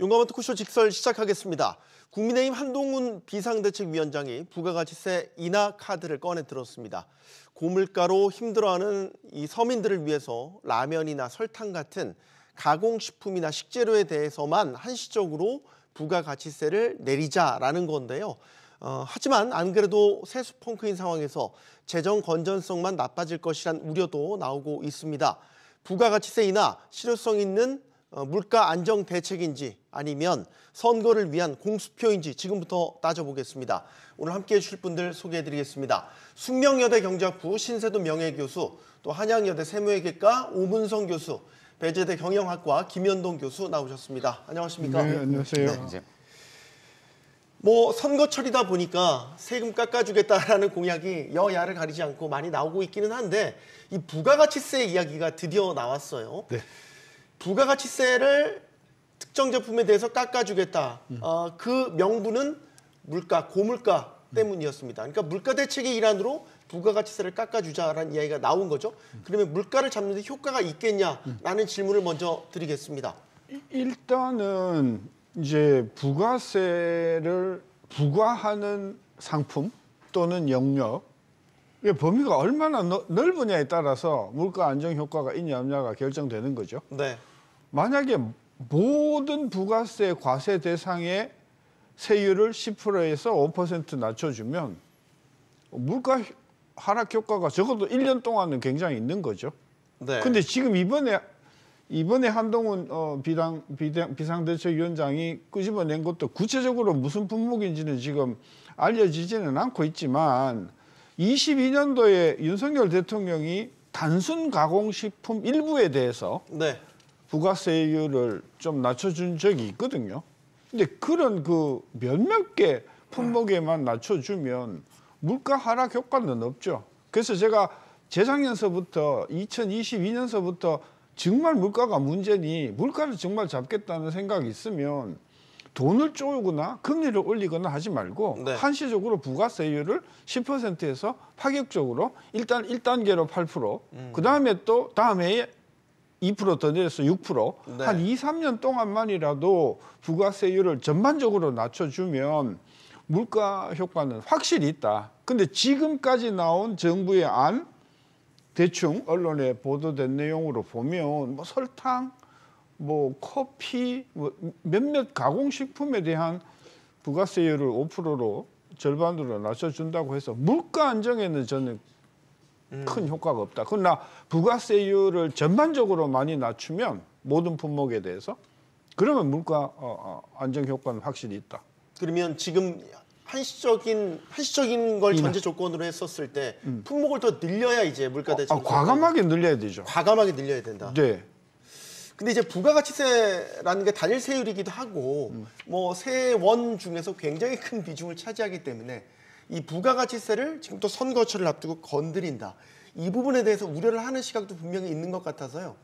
용감한 토크쇼 직설 시작하겠습니다. 국민의힘 한동훈 비상대책위원장이 부가가치세 인하 카드를 꺼내 들었습니다. 고물가로 힘들어하는 이 서민들을 위해서 라면이나 설탕 같은 가공식품이나 식재료에 대해서만 한시적으로 부가가치세를 내리자라는 건데요. 어, 하지만 안 그래도 세수 펑크인 상황에서 재정 건전성만 나빠질 것이란 우려도 나오고 있습니다. 부가가치세 인하 실효성 있는 어, 물가 안정 대책인지 아니면 선거를 위한 공수표인지 지금부터 따져보겠습니다. 오늘 함께해 주실 분들 소개해드리겠습니다. 숙명여대 경제학부 신세도 명예교수, 또 한양여대 세무회계과 오문성 교수, 배재대 경영학과 김현동 교수 나오셨습니다. 안녕하십니까? 네, 안녕하세요. 네. 뭐 선거철이다 보니까 세금 깎아주겠다라는 공약이 여야를 가리지 않고 많이 나오고 있기는 한데 이 부가가치세 이야기가 드디어 나왔어요. 네. 부가가치세를 특정 제품에 대해서 깎아주겠다. 음. 어, 그 명분은 물가, 고물가 음. 때문이었습니다. 그러니까 물가 대책의 일환으로 부가가치세를 깎아주자라는 이야기가 나온 거죠. 음. 그러면 물가를 잡는데 효과가 있겠냐라는 음. 질문을 먼저 드리겠습니다. 일단은 이제 부가세를 부과하는 상품 또는 영역 이게 범위가 얼마나 넓으냐에 따라서 물가 안정 효과가 있냐 없냐가 결정되는 거죠. 네. 만약에 모든 부가세 과세 대상의 세율을 10%에서 5% 낮춰주면 물가 하락 효과가 적어도 1년 동안은 굉장히 있는 거죠. 네. 근데 지금 이번에 이번에 한동훈 어, 비당, 비당, 비상대책위원장이 끄집어낸 것도 구체적으로 무슨 품목인지는 지금 알려지지는 않고 있지만 22년도에 윤석열 대통령이 단순 가공식품 일부에 대해서 네. 부가세율을 좀 낮춰준 적이 있거든요. 근데 그런 그 몇몇 개 품목에만 낮춰주면 물가 하락 효과는 없죠. 그래서 제가 재작년서부터 2022년서부터 정말 물가가 문제니 물가를 정말 잡겠다는 생각이 있으면 돈을 쪼우거나 금리를 올리거나 하지 말고 네. 한시적으로 부가세율을 10%에서 파격적으로 일단 1단계로 8%, 음. 그다음에 또 다음에 2%더 내려서 6%, 네. 한 2, 3년 동안만이라도 부가세율을 전반적으로 낮춰주면 물가 효과는 확실히 있다. 근데 지금까지 나온 정부의 안, 대충 언론에 보도된 내용으로 보면 뭐 설탕, 뭐 커피 뭐 몇몇 가공식품에 대한 부가세율을 5%로 절반으로 낮춰준다고 해서 물가 안정에는 저는 음. 큰 효과가 없다. 그러나 부가세율을 전반적으로 많이 낮추면 모든 품목에 대해서 그러면 물가 어, 어, 안정 효과는 확실히 있다. 그러면 지금 한시적인 한시적인 걸 전제 조건으로 했었을 때 음. 품목을 더 늘려야 이제 물가 대책. 아, 어, 과감하게 늘려야 되죠. 과감하게 늘려야 된다. 네. 근데 이제 부가가치세라는 게 단일세율이기도 하고 음. 뭐 세원 중에서 굉장히 큰 비중을 차지하기 때문에 이 부가가치세를 지금 또 선거철을 앞두고 건드린다. 이 부분에 대해서 우려를 하는 시각도 분명히 있는 것 같아서요.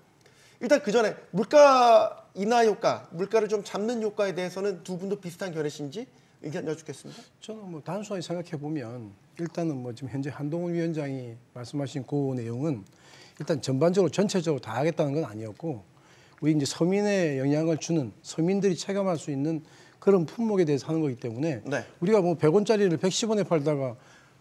일단 그 전에 물가 인하 효과, 물가를 좀 잡는 효과에 대해서는 두 분도 비슷한 견해신지 의견 여쭙겠습니다. 저는 뭐 단순하게 생각해 보면 일단은 뭐 지금 현재 한동훈 위원장이 말씀하신 그 내용은 일단 전반적으로 전체적으로 다 하겠다는 건 아니었고 우리 이제 서민에 영향을 주는 서민들이 체감할 수 있는 그런 품목에 대해서 하는 거기 때문에 네. 우리가 뭐 100원짜리를 110원에 팔다가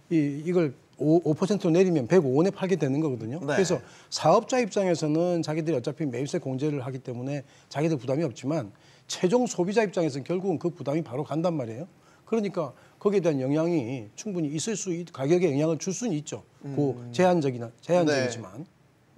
이 이걸 5, 5% 내리면 105원에 팔게 되는 거거든요. 네. 그래서 사업자 입장에서는 자기들이 어차피 매입세 공제를 하기 때문에 자기들 부담이 없지만 최종 소비자 입장에서는 결국은 그 부담이 바로 간단 말이에요. 그러니까 거기에 대한 영향이 충분히 있을 수 가격에 영향을 줄 수는 있죠. 그 음. 그 제한적이나 제한적이지만. 네.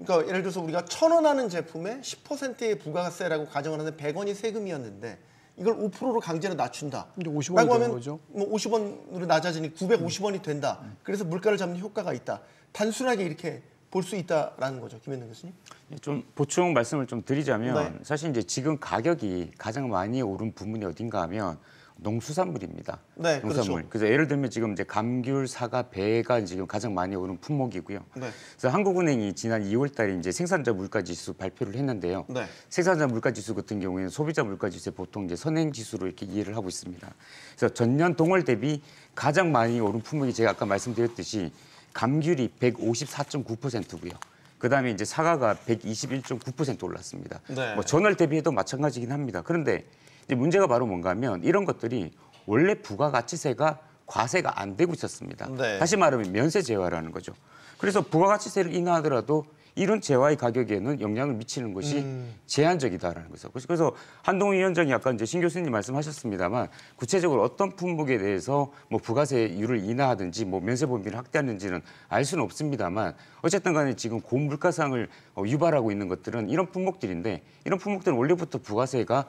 그러니까 예를 들어서 우리가 천원 하는 제품에 10%의 부가세라고 가정을 하는데 100원이 세금이었는데 이걸 5%로 강제로 낮춘다. 근데 50원이 라고 하면 거죠? 뭐 50원으로 낮아지니 950원이 된다. 음. 음. 그래서 물가를 잡는 효과가 있다. 단순하게 이렇게 볼 수 있다라는 거죠, 김현동 교수님. 예, 좀 보충 말씀을 좀 드리자면 네. 사실 이제 지금 가격이 가장 많이 오른 부분이 어딘가 하면 농수산물입니다. 네, 농산물. 그렇죠. 그래서 예를 들면 지금 이제 감귤, 사과, 배가 지금 가장 많이 오는 품목이고요. 네. 그래서 한국은행이 지난 2월달에 이제 생산자 물가지수 발표를 했는데요. 네. 생산자 물가지수 같은 경우에는 소비자 물가지수에 보통 이제 선행지수로 이렇게 이해를 하고 있습니다. 그래서 전년 동월 대비 가장 많이 오른 품목이 제가 아까 말씀드렸듯이 감귤이 154.9%고요. 그다음에 이제 사과가 121.9% 올랐습니다. 네. 뭐 전월 대비해도 마찬가지긴 합니다. 그런데 이제 문제가 바로 뭔가면 이런 것들이 원래 부가가치세가 과세가 안 되고 있었습니다. 네. 다시 말하면 면세 재화라는 거죠. 그래서 부가가치세를 인하하더라도 이런 재화의 가격에는 영향을 미치는 것이 음. 제한적이다라는 거죠. 그래서 한동훈 위원장이 아까 이제 신 교수님 말씀하셨습니다만 구체적으로 어떤 품목에 대해서 뭐 부가세율을 인하하든지 뭐 면세 범위를 확대하는지는 알 수는 없습니다만 어쨌든 간에 지금 고물가상을 어, 유발하고 있는 것들은 이런 품목들인데 이런 품목들은 원래부터 부가세가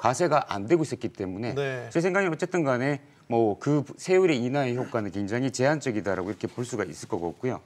가세가안 되고 있었기 때문에 네. 제 생각에 어쨌든 간에 뭐 그 세율의 인하의 효과는 굉장히 제한적이다라고 이렇게 볼 수가 있을 것 같고요.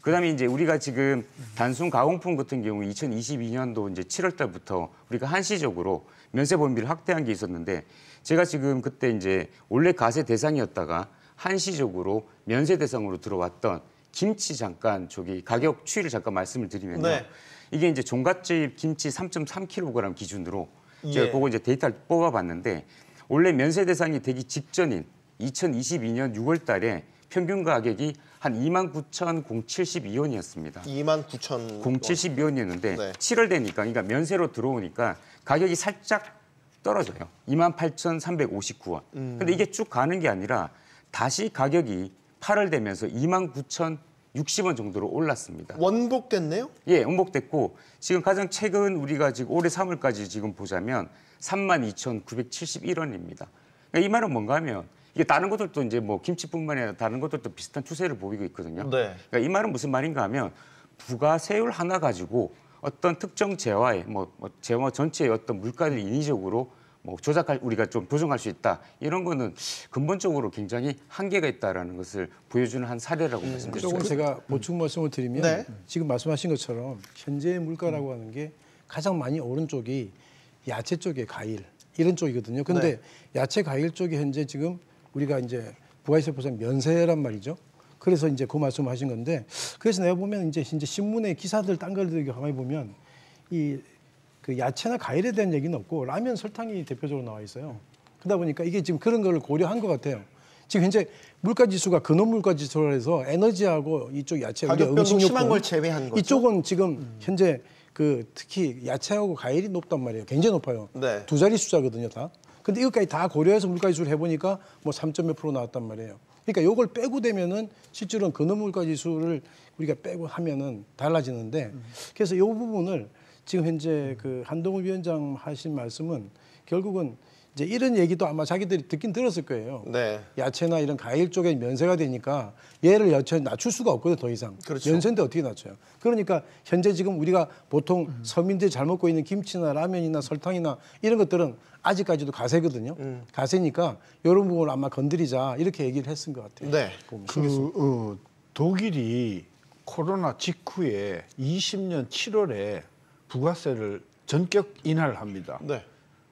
그다음에 이제 우리가 지금 단순 가공품 같은 경우 2022년도 이제 7월 달부터 우리가 한시적으로 면세 범위를 확대한 게 있었는데 제가 지금 그때 이제 원래 가세 대상이었다가 한시적으로 면세 대상으로 들어왔던 김치 잠깐 저기 가격 추이를 잠깐 말씀을 드리면요. 네. 이게 이제 종갓집 김치 3.3kg 기준으로 예. 제가 그거 이제 데이터를 뽑아봤는데 원래 면세 대상이 되기 직전인 2022년 6월 달에 평균 가격이 한 2만 9,072원이었습니다. 2만 9천 072원이었는데 네. 7월 되니까 그러니까 면세로 들어오니까 가격이 살짝 떨어져요. 2만 8,359원. 음. 근데 이게 쭉 가는 게 아니라 다시 가격이 8월 되면서 2만 9천 60원 정도로 올랐습니다. 원복됐네요? 예, 원복됐고 지금 가장 최근 우리가 지금 올해 3월까지 지금 보자면 32,971원입니다. 그러니까 이 말은 뭔가 하면 이게 다른 것들도 이제 뭐 김치뿐만 아니라 다른 것들도 비슷한 추세를 보이고 있거든요. 네. 그러니까 이 말은 무슨 말인가 하면 부가세율 하나 가지고 어떤 특정 재화의 뭐, 뭐 재화 전체의 어떤 물가를 인위적으로 뭐 조작할 우리가 좀 조정할 수 있다 이런 거는 근본적으로 굉장히 한계가 있다라는 것을 보여주는 한 사례라고 네, 말씀드릴 그렇죠. 수있습니 제가 보충 음. 말씀을 드리면 네. 지금 말씀하신 것처럼 현재 물가라고 음. 하는 게 가장 많이 오른 쪽이 야채 쪽의 과일 이런 쪽이거든요. 근데 네. 야채 과일 쪽이 현재 지금 우리가 이제 부가세 보상 면세란 말이죠. 그래서 이제 그 말씀하신 건데 그래서 내가 보면 이제 이제 신문의 기사들 딴 거를 가만히 보면 이그 야채나 과일에 대한 얘기는 없고 라면 설탕이 대표적으로 나와 있어요. 그러다 보니까 이게 지금 그런 걸 고려한 것 같아요. 지금 현재 물가 지수가 근원 물가 지수라 해서 에너지하고 이쪽 야채 음식 심한 걸 제외한 거죠. 이쪽은 지금 음. 현재 그 특히 야채하고 과일이 높단 말이에요. 굉장히 높아요. 네. 두 자리 숫자거든요, 다. 근데 이것까지 다 고려해서 물가 지수를 해 보니까 뭐 3.몇 프로 나왔단 말이에요. 그러니까 이걸 빼고 되면은 실제로는 근원 물가 지수를 우리가 빼고 하면은 달라지는데 음. 그래서 이 부분을 지금 현재 그 한동훈 위원장 하신 말씀은 결국은 이제 이런 얘기도 아마 자기들이 듣긴 들었을 거예요. 네. 야채나 이런 과일 쪽에 면세가 되니까 얘를 여체 낮출 수가 없거든 더 이상. 그렇죠. 면세인데 어떻게 낮춰요? 그러니까 현재 지금 우리가 보통 음. 서민들이 잘 먹고 있는 김치나 라면이나 설탕이나 이런 것들은 아직까지도 가세거든요. 음. 가세니까 이런 부분을 아마 건드리자 이렇게 얘기를 했은 것 같아요. 네. 그, 그 어, 독일이 코로나 직후에 20년 7월에 부가세를 전격 인하를 합니다. 네.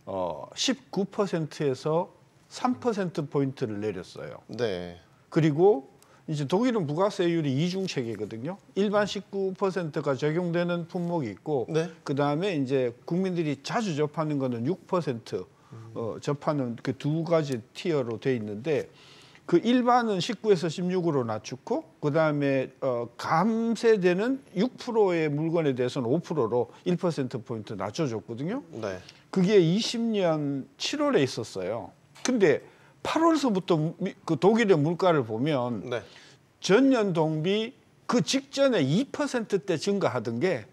어, 19%에서 3% 포인트를 내렸어요. 네. 그리고 이제 독일은 부가세율이 이중 체계거든요. 일반 19%가 적용되는 품목이 있고 네. 그다음에 이제 국민들이 자주 접하는 거는 6% 음. 어, 접하는 그 두 가지 티어로 돼 있는데 그 일반은 19에서 16으로 낮추고 그다음에 어 감세되는 6%의 물건에 대해서는 5%로 1% 포인트 낮춰 줬거든요. 네. 그게 20년 7월에 있었어요. 근데 8월서부터 그 독일의 물가를 보면 네. 전년 동비 그 직전에 2%대 증가하던 게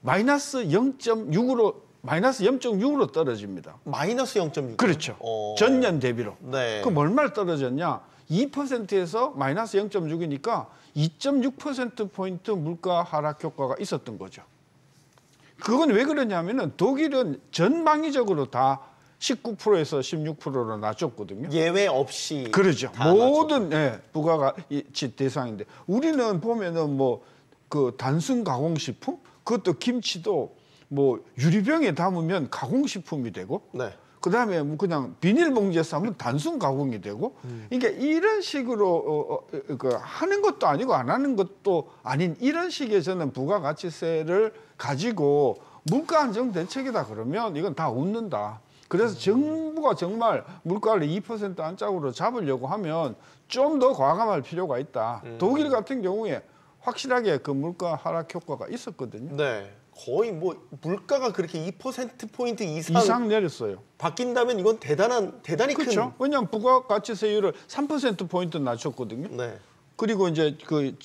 마이너스 0.6으로 마이너스 0.6으로 떨어집니다. 마이너스 0.6. 그렇죠. 오. 전년 대비로. 네. 그럼 얼마나 떨어졌냐? 2%에서 마이너스 0.6이니까 2.6%포인트 물가 하락 효과가 있었던 거죠. 그건 왜 그러냐면 은 독일은 전방위적으로 다 19%에서 16%로 낮췄거든요. 예외 없이. 그렇죠. 모든 예, 부가가치 대상인데 우리는 보면은 뭐 그 단순 가공식품 그것도 김치도 뭐 유리병에 담으면 가공식품이 되고 네. 그다음에 뭐 그냥 비닐봉지에서 하면 단순 가공이 되고 그러니까 이런 식으로 어, 어, 어, 그 하는 것도 아니고 안 하는 것도 아닌 이런 식의 저는 부가가치세를 가지고 물가 안정 대책이다 그러면 이건 다 웃는다. 그래서 정부가 정말 물가를 2%안쪽으로 잡으려고 하면 좀 더 과감할 필요가 있다. 독일 음. 같은 경우에 확실하게 그 물가 하락 효과가 있었거든요. 네. 거의 뭐 물가가 그렇게 2% 포인트 이상, 이상 내렸어요. 바뀐다면 이건 대단한 대단히 그렇죠. 왜냐면 부가가치세율을 3% 포인트 낮췄거든요. 네. 그리고 이제 그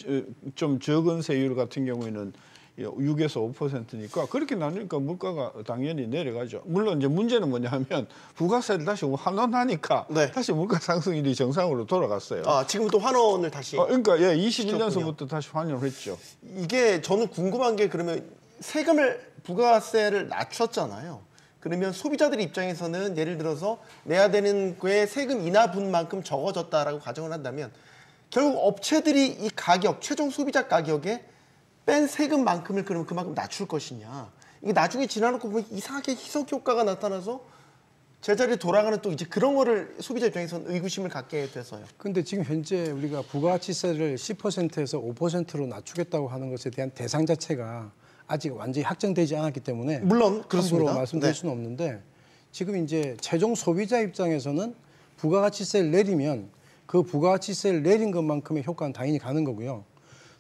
좀 적은 세율 같은 경우에는 6에서 5%니까 그렇게 나누니까 물가가 당연히 내려가죠. 물론 이제 문제는 뭐냐면 하 부가세를 다시 환원하니까 네. 다시 물가 상승률이 정상으로 돌아갔어요. 아, 지금 또 환원을 다시 아, 그러니까 예, 21년서부터 다시 환원을 했죠. 이게 저는 궁금한 게 그러면 세금을 부가세를 낮췄잖아요. 그러면 소비자들 입장에서는 예를 들어서 내야 되는 거의 세금 인하분만큼 적어졌다라고 가정을 한다면 결국 업체들이 이 가격, 최종 소비자 가격에 뺀 세금만큼을 그러면 그만큼 낮출 것이냐. 이게 나중에 지나놓고 보면 이상하게 희석 효과가 나타나서 제자리에 돌아가는 또 이제 그런 거를 소비자 입장에서는 의구심을 갖게 돼서요. 근데 지금 현재 우리가 부가가치세를 10%에서 5%로 낮추겠다고 하는 것에 대한 대상 자체가 아직 완전히 확정되지 않았기 때문에 물론 그렇습니다. 말씀드릴 네. 수는 없는데 지금 이제 최종 소비자 입장에서는 부가가치세를 내리면 그 부가가치세를 내린 것만큼의 효과는 당연히 가는 거고요.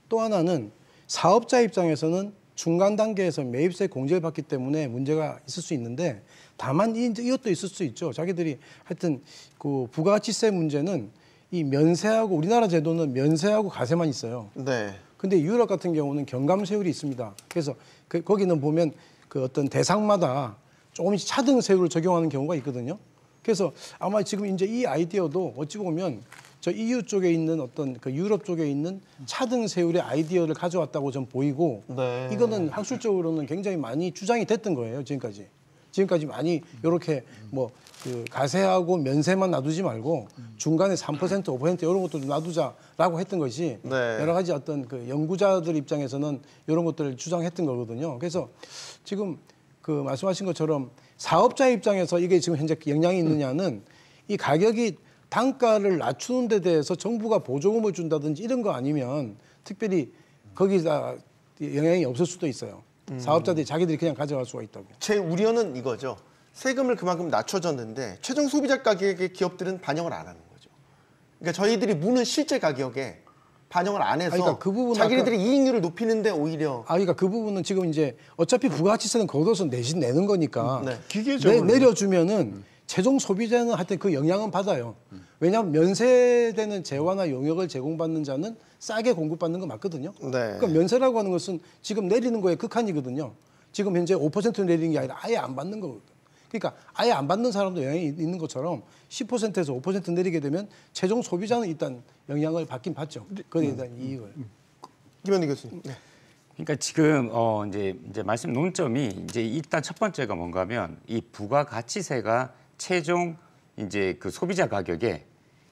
또 하나는 사업자 입장에서는 중간 단계에서 매입세 공제를 받기 때문에 문제가 있을 수 있는데 다만 이것도 있을 수 있죠. 자기들이 하여튼 그 부가가치세 문제는 이 면세하고 우리나라 제도는 면세하고 가세만 있어요. 네. 근데 유럽 같은 경우는 경감 세율이 있습니다. 그래서 그, 거기는 보면 그 어떤 대상마다 조금씩 차등 세율을 적용하는 경우가 있거든요. 그래서 아마 지금 이제 이 아이디어도 어찌 보면 저 EU 쪽에 있는 어떤 그 유럽 쪽에 있는 차등 세율의 아이디어를 가져왔다고 좀 보이고 네. 이거는 학술적으로는 굉장히 많이 주장이 됐던 거예요 지금까지. 지금까지 많이 이렇게 뭐 그 가세하고 면세만 놔두지 말고 중간에 3% 5% 이런 것도 좀 놔두자라고 했던 것이 네. 여러 가지 어떤 그 연구자들 입장에서는 이런 것들을 주장했던 거거든요. 그래서 지금 그 말씀하신 것처럼 사업자 입장에서 이게 지금 현재 영향이 있느냐는 이 가격이 단가를 낮추는 데 대해서 정부가 보조금을 준다든지 이런 거 아니면 특별히 거기다 영향이 없을 수도 있어요. 음. 사업자들이 자기들이 그냥 가져갈 수가 있다고. 제 우려는 이거죠. 세금을 그만큼 낮춰줬는데 최종 소비자 가격에 기업들은 반영을 안 하는 거죠. 그러니까 저희들이 무는 실제 가격에 반영을 안 해서 아, 그러니까 그 부분 자기네들이 아까... 이익률을 높이는데 오히려 아 그러니까 그 부분은 지금 이제 어차피 부가가치세는 거둬서 내신 내는 거니까 네. 기계적으로 내, 내려주면은 음. 최종 소비자는 하여튼 그 영향은 받아요. 왜냐하면 면세되는 재화나 용역을 제공받는 자는 싸게 공급받는 거 맞거든요. 네. 그러니까 면세라고 하는 것은 지금 내리는 거에 극한이거든요. 지금 현재 5% 내리는 게 아니라 아예 안 받는 거거든요. 그러니까 아예 안 받는 사람도 영향이 있는 것처럼 10%에서 5% 내리게 되면 최종 소비자는 일단 영향을 받긴 받죠. 그에 음. 대한 음, 이익을. 음, 음. 김현희 교수님. 네. 그러니까 지금 어 이제 이제 말씀 논점이 이제 일단 첫 번째가 뭔가면 이 부가가치세가 최종 이제 그 소비자 가격에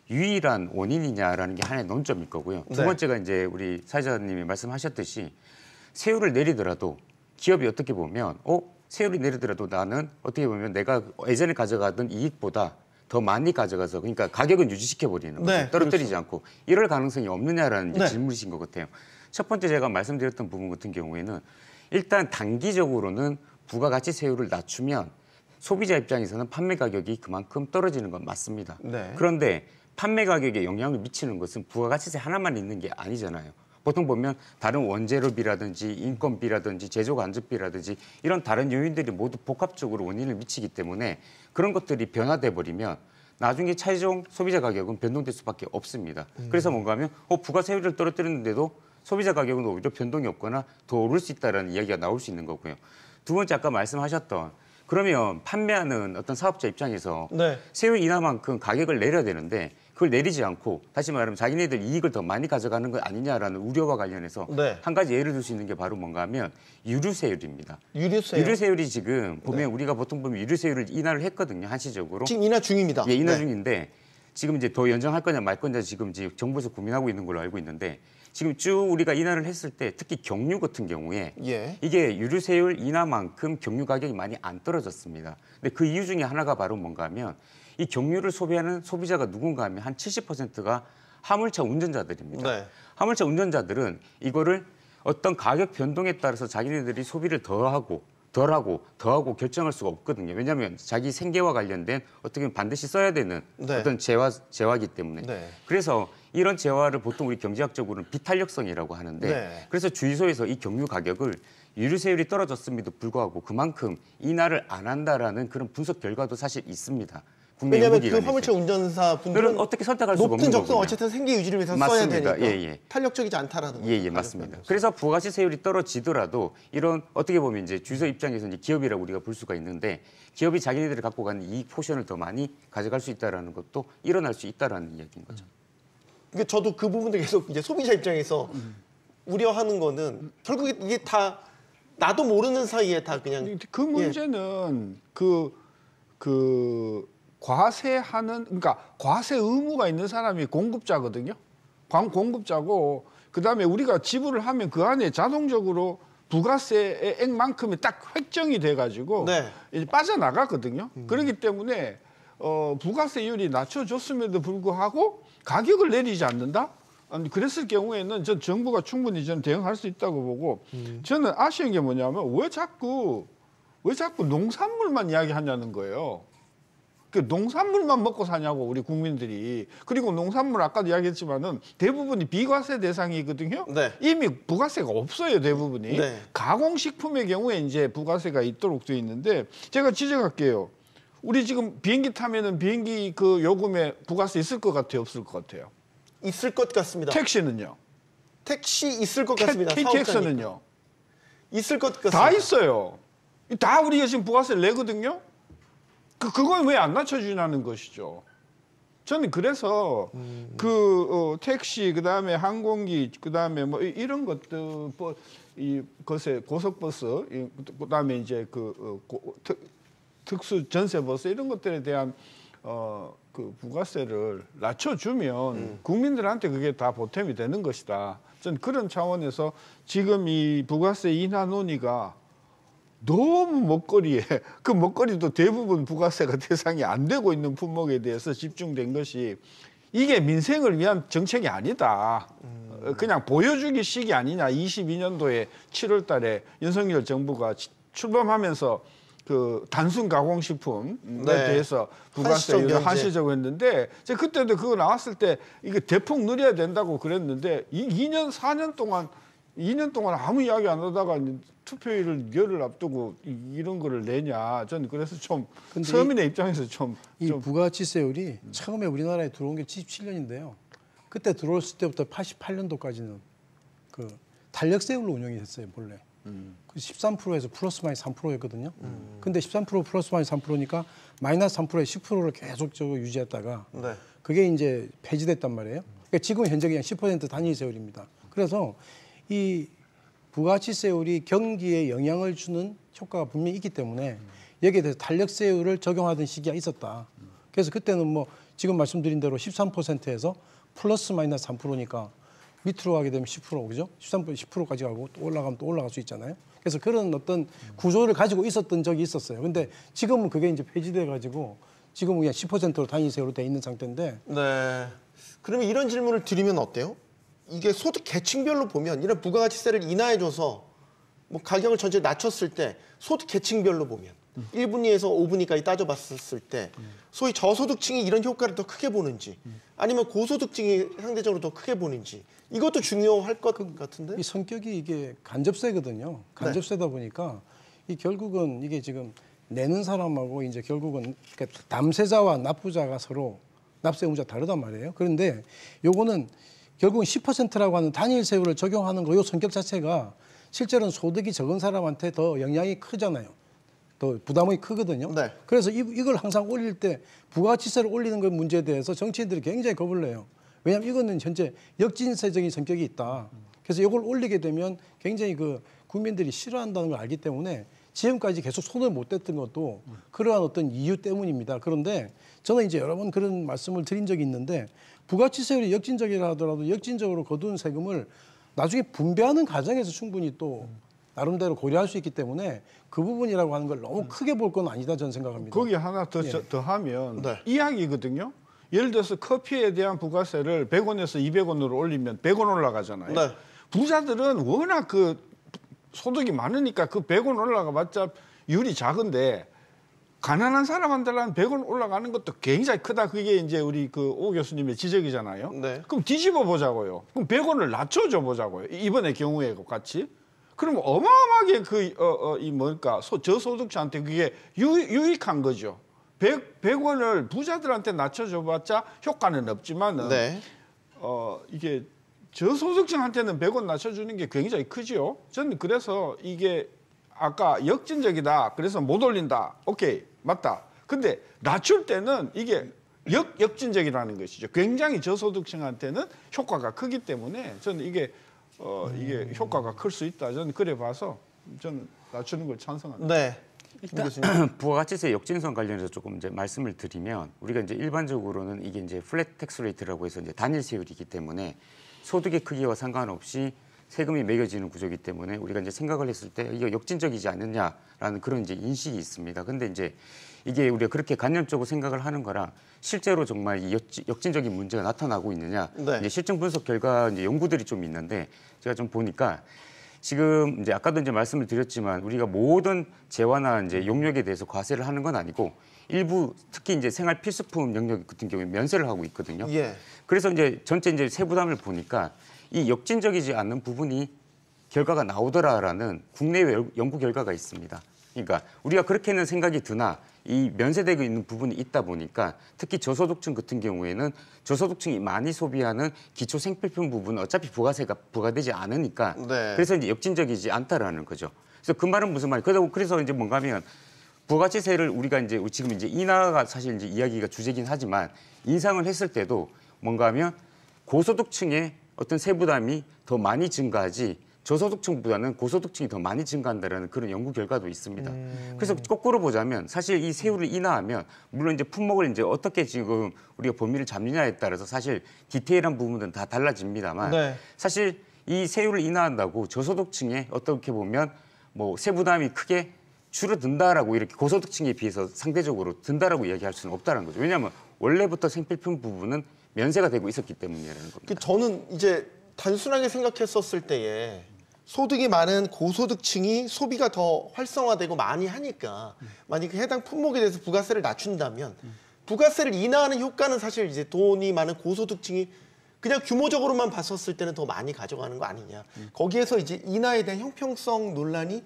유일한 원인이냐라는 게 하나의 논점일 거고요. 두 네. 번째가 이제 우리 사회자님이 말씀하셨듯이 세율을 내리더라도 기업이 어떻게 보면 어 세율이 내리더라도 나는 어떻게 보면 내가 예전에 가져가던 이익보다 더 많이 가져가서 그러니까 가격은 유지시켜 버리는 거죠. 네, 떨어뜨리지 그렇죠. 않고 이럴 가능성이 없느냐라는 네. 질문이신 것 같아요. 첫 번째 제가 말씀드렸던 부분 같은 경우에는 일단 단기적으로는 부가가치세율을 낮추면 소비자 입장에서는 판매 가격이 그만큼 떨어지는 건 맞습니다. 네. 그런데 판매 가격에 영향을 미치는 것은 부가가치세 하나만 있는 게 아니잖아요. 보통 보면 다른 원재료비라든지 인건비라든지 제조 간접비라든지 이런 다른 요인들이 모두 복합적으로 원인을 미치기 때문에 그런 것들이 변화돼 버리면 나중에 최종 소비자 가격은 변동될 수밖에 없습니다. 음. 그래서 뭔가 하면 어 부가세율을 떨어뜨렸는데도 소비자 가격은 오히려 변동이 없거나 더 오를 수 있다는 이야기가 나올 수 있는 거고요. 두 번째 아까 말씀하셨던 그러면 판매하는 어떤 사업자 입장에서 네. 세율 인하만큼 가격을 내려야 되는데 그걸 내리지 않고 다시 말하면 자기네들 이익을 더 많이 가져가는 것 아니냐라는 우려와 관련해서 네. 한 가지 예를 들 수 있는 게 바로 뭔가 하면 유류세율입니다. 유류세율? 유류세율이 지금 네. 보면 네. 우리가 보통 보면 유류세율을 인하를 했거든요, 한시적으로. 지금 인하 중입니다. 예, 인하 네. 중인데 지금 이제 더 연장할 거냐 말 거냐 지금 이제 정부에서 고민하고 있는 걸로 알고 있는데 지금 쭉 우리가 인하를 했을 때 특히 경유 같은 경우에 예. 이게 유류세율 인하만큼 경유 가격이 많이 안 떨어졌습니다. 근데 그 이유 중에 하나가 바로 뭔가 하면 이 경유를 소비하는 소비자가 누군가 하면 한 70%가 화물차 운전자들입니다. 네. 화물차 운전자들은 이거를 어떤 가격 변동에 따라서 자기네들이 소비를 더하고 덜하고 더하고 결정할 수가 없거든요. 왜냐하면 자기 생계와 관련된 어떻게 보면 반드시 써야 되는 네. 어떤 재화 재화기 때문에. 네. 그래서 이런 재화를 보통 우리 경제학적으로는 비탄력성이라고 하는데 네. 그래서 주유소에서이 경유 가격을 유류세율이 떨어졌음에도 불구하고 그만큼 인하를 안 한다라는 그런 분석 결과도 사실 있습니다. 왜냐하면 그 화물차 운전사 분들은 어떻게 선택할 수가 높은 적성 어쨌든 생계 유지를 위해서 써야 되니까 예, 예. 탄력적이지 않다라는 예예 예, 예 맞습니다. 그래서 부가세 세율이 떨어지더라도 이런 어떻게 보면 이제 주소 입장에서 이제 기업이라고 우리가 볼 수가 있는데 기업이 자기네들을 갖고 가는 이 포션을 더 많이 가져갈 수 있다라는 것도 일어날 수있다는 이야기인 거죠. 음. 그러니까 저도 그 부분도 계속 이제 소비자 입장에서 음. 우려하는 거는 결국 이게 다 나도 모르는 사이에 다 그냥 그 문제는 그그 예. 그 과세하는 그러니까 과세 의무가 있는 사람이 공급자거든요. 광 공급자고 그다음에 우리가 지불을 하면 그 안에 자동적으로 부가세의 액만큼이 딱 획정이 돼 가지고 네. 이제 빠져나가거든요. 음. 그렇기 때문에 어 부가세율이 낮춰줬음에도 불구하고 가격을 내리지 않는다? 아니, 그랬을 경우에는 전 정부가 충분히 전 대응할 수 있다고 보고 음. 저는 아쉬운 게 뭐냐면 왜 자꾸 왜 자꾸 농산물만 이야기하냐는 거예요. 그 농산물만 먹고 사냐고 우리 국민들이 그리고 농산물 아까도 이야기했지만은 대부분이 비과세 대상이거든요. 네. 이미 부가세가 없어요 대부분이 네. 가공식품의 경우에 이제 부가세가 있도록 돼 있는데 제가 지적할게요. 우리 지금 비행기 타면은 비행기 그 요금에 부가세 있을 것 같아요, 없을 것 같아요? 있을 것 같습니다. 택시는요? 택시 있을 것 같습니다. k t 는요 있을 것 같습니다. 다 있어요. 다 우리가 지금 부가세를 내거든요. 그그걸왜 안 낮춰주냐는 것이죠. 저는 그래서 음. 그 어, 택시 그다음에 항공기 그다음에 뭐 이런 것들 뭐, 이 것에 고속버스 이, 그다음에 이제 그 어, 고, 어, 특수 전세보스 뭐, 이런 것들에 대한 어, 그 부가세를 낮춰주면 음. 국민들한테 그게 다 보탬이 되는 것이다. 전 그런 차원에서 지금 이 부가세 인하 논의가 너무 먹거리에 그 먹거리도 대부분 부가세가 대상이 안 되고 있는 품목에 대해서 집중된 것이 이게 민생을 위한 정책이 아니다. 음. 그냥 보여주기식이 아니냐. 22년도에 7월 달에 윤석열 정부가 출범하면서 그 단순 가공식품에 네. 대해서 부가세를 한시적으로 했는데 제 그때도 그거 나왔을 때 이게 대폭 늘려야 된다고 그랬는데 이 2년 4년 동안 2년 동안 아무 이야기 안 하다가 투표일을 열을 앞두고 이런 거를 내냐. 전 그래서 좀 서민의 이, 입장에서 좀. 이 좀. 부가치세율이 음. 처음에 우리나라에 들어온 게 77년인데요. 그때 들어왔을 때부터 88년도까지는 그 달력세율로 운영이 됐어요, 본래. 음. 그 13%에서 플러스 마이너스 3%였거든요. 음. 근데 13% 플러스 마이너스 3%니까 마이너스 3%에 10%를 계속적으로 유지했다가 네. 그게 이제 폐지됐단 말이에요. 그러니까 지금 현재 그냥 10% 단위 세율입니다. 그래서 이 부가치 세율이 경기에 영향을 주는 효과가 분명히 있기 때문에 여기에 대해서 탄력세율을 적용하던 시기가 있었다. 그래서 그때는 뭐 지금 말씀드린 대로 13%에서 플러스 마이너스 3%니까 밑으로 가게 되면 10% 그죠? 13% 10%까지 가고 또 올라가면 또 올라갈 수 있잖아요. 그래서 그런 어떤 구조를 가지고 있었던 적이 있었어요. 근데 지금은 그게 이제 폐지돼 가지고 지금은 그냥 10%로 단위세로 돼 있는 상태인데. 네. 그러면 이런 질문을 드리면 어때요? 이게 소득 계층별로 보면 이런 부가가치세를 인하해줘서 뭐 가격을 전체 낮췄을 때 소득 계층별로 보면 음. 1분위에서 5분위까지 따져봤을 때 소위 저소득층이 이런 효과를 더 크게 보는지 아니면 고소득층이 상대적으로 더 크게 보는지 이것도 중요할 것 그 같은데 이 성격이 이게 간접세거든요. 간접세다 보니까 이 결국은 이게 지금 내는 사람하고 이제 결국은 그러니까 담세자와 납부자가 서로 납세 의무자 다르단 말이에요. 그런데 요거는 결국은 10%라고 하는 단일 세율을 적용하는 거요 성격 자체가 실제로는 소득이 적은 사람한테 더 영향이 크잖아요. 또 부담이 크거든요. 네. 그래서 이, 이걸 항상 올릴 때 부가치세를 올리는 것 그 문제에 대해서 정치인들이 굉장히 겁을 내요. 왜냐하면 이거는 현재 역진세적인 성격이 있다. 그래서 이걸 올리게 되면 굉장히 그 국민들이 싫어한다는 걸 알기 때문에 지금까지 계속 손을 못 댔던 것도 그러한 어떤 이유 때문입니다. 그런데 저는 이제 여러 번 그런 말씀을 드린 적이 있는데 부가치세율이 역진적이라 하더라도 역진적으로 거둔 세금을 나중에 분배하는 과정에서 충분히 또 나름대로 고려할 수 있기 때문에 그 부분이라고 하는 걸 너무 크게 볼 건 아니다 전 생각합니다. 거기 하나 더, 예. 더 하면 네. 이야기거든요. 예를 들어서 커피에 대한 부가세를 100원에서 200원으로 올리면 100원 올라가잖아요. 네. 부자들은 워낙 그 소득이 많으니까 그 100원 올라가봤자 율이 작은데 가난한 사람한테는 100원 올라가는 것도 굉장히 크다. 그게 이제 우리 그 오 교수님의 지적이잖아요. 네. 그럼 뒤집어 보자고요. 그럼 100원을 낮춰줘 보자고요. 이번의 경우에 같이. 그럼 어마어마하게 그, 어, 어, 이 뭘까, 소, 저소득자한테 그게 유, 유익한 거죠. 100, 100원을 부자들한테 낮춰줘봤자 효과는 없지만은, 네. 어, 이게 저소득층한테는 100원 낮춰주는 게 굉장히 크지요. 저는 그래서 이게 아까 역진적이다. 그래서 못 올린다. 오케이. 맞다. 근데 낮출 때는 이게 역, 역진적이라는 것이죠. 굉장히 저소득층한테는 효과가 크기 때문에 저는 이게 어, 이게 음. 효과가 클 수 있다. 저는 그래 봐서 저는 낮추는 걸 찬성합니다. 네. 부가가치세 역진성 관련해서 조금 이제 말씀을 드리면 우리가 이제 일반적으로는 이게 이제 플랫 텍스 레이트라고 해서 이제 단일 세율이기 때문에 소득의 크기와 상관없이 세금이 매겨지는 구조이기 때문에 우리가 이제 생각을 했을 때 이거 역진적이지 않느냐라는 그런 이제 인식이 있습니다. 근데 이제 이게 우리가 그렇게 관념적으로 생각을 하는 거랑 실제로 정말 이 역진적인 문제가 나타나고 있느냐 네. 이제 실증 분석 결과 이제 연구들이 좀 있는데 제가 좀 보니까 지금 이제 아까도 이제 말씀을 드렸지만 우리가 모든 재화나 이제 용역에 대해서 과세를 하는 건 아니고 일부 특히 이제 생활 필수품 영역 같은 경우에 면세를 하고 있거든요. 예. 그래서 이제 전체 이제 세부담을 보니까 이 역진적이지 않는 부분이 결과가 나오더라라는 국내외 연구 결과가 있습니다. 그러니까 우리가 그렇게는 생각이 드나 이 면세되고 있는 부분이 있다 보니까 특히 저소득층 같은 경우에는 저소득층이 많이 소비하는 기초 생필품 부분은 어차피 부가세가 부과되지 않으니까 네. 그래서 이제 역진적이지 않다라는 거죠. 그래서 그 말은 무슨 말이 그래서 그래서 이제 뭔가 하면 부가세세를 우리가 이제 지금 이제 인하가 사실 이제 이야기가 주제긴 하지만 인상을 했을 때도 뭔가 하면 고소득층의 어떤 세부담이 더 많이 증가하지 저소득층보다는 고소득층이 더 많이 증가한다는 라 그런 연구 결과도 있습니다. 음... 그래서 거꾸로 보자면 사실 이 세율을 인하하면 물론 이제 품목을 이제 어떻게 지금 우리가 범위를 잡느냐에 따라서 사실 디테일한 부분은다 달라집니다만 네. 사실 이 세율을 인하한다고 저소득층에 어떻게 보면 뭐 세부담이 크게 줄어든다라고 이렇게 고소득층에 비해서 상대적으로 든다라고 이야기할 수는 없다는 거죠. 왜냐하면 원래부터 생필품 부분은 면세가 되고 있었기 때문이라는 겁니다. 그 저는 이제 단순하게 생각했었을 때에 소득이 많은 고소득층이 소비가 더 활성화되고 많이 하니까 만약에 해당 품목에 대해서 부가세를 낮춘다면 부가세를 인하하는 효과는 사실 이제 돈이 많은 고소득층이 그냥 규모적으로만 봤었을 때는 더 많이 가져가는 거 아니냐. 거기에서 이제 인하에 대한 형평성 논란이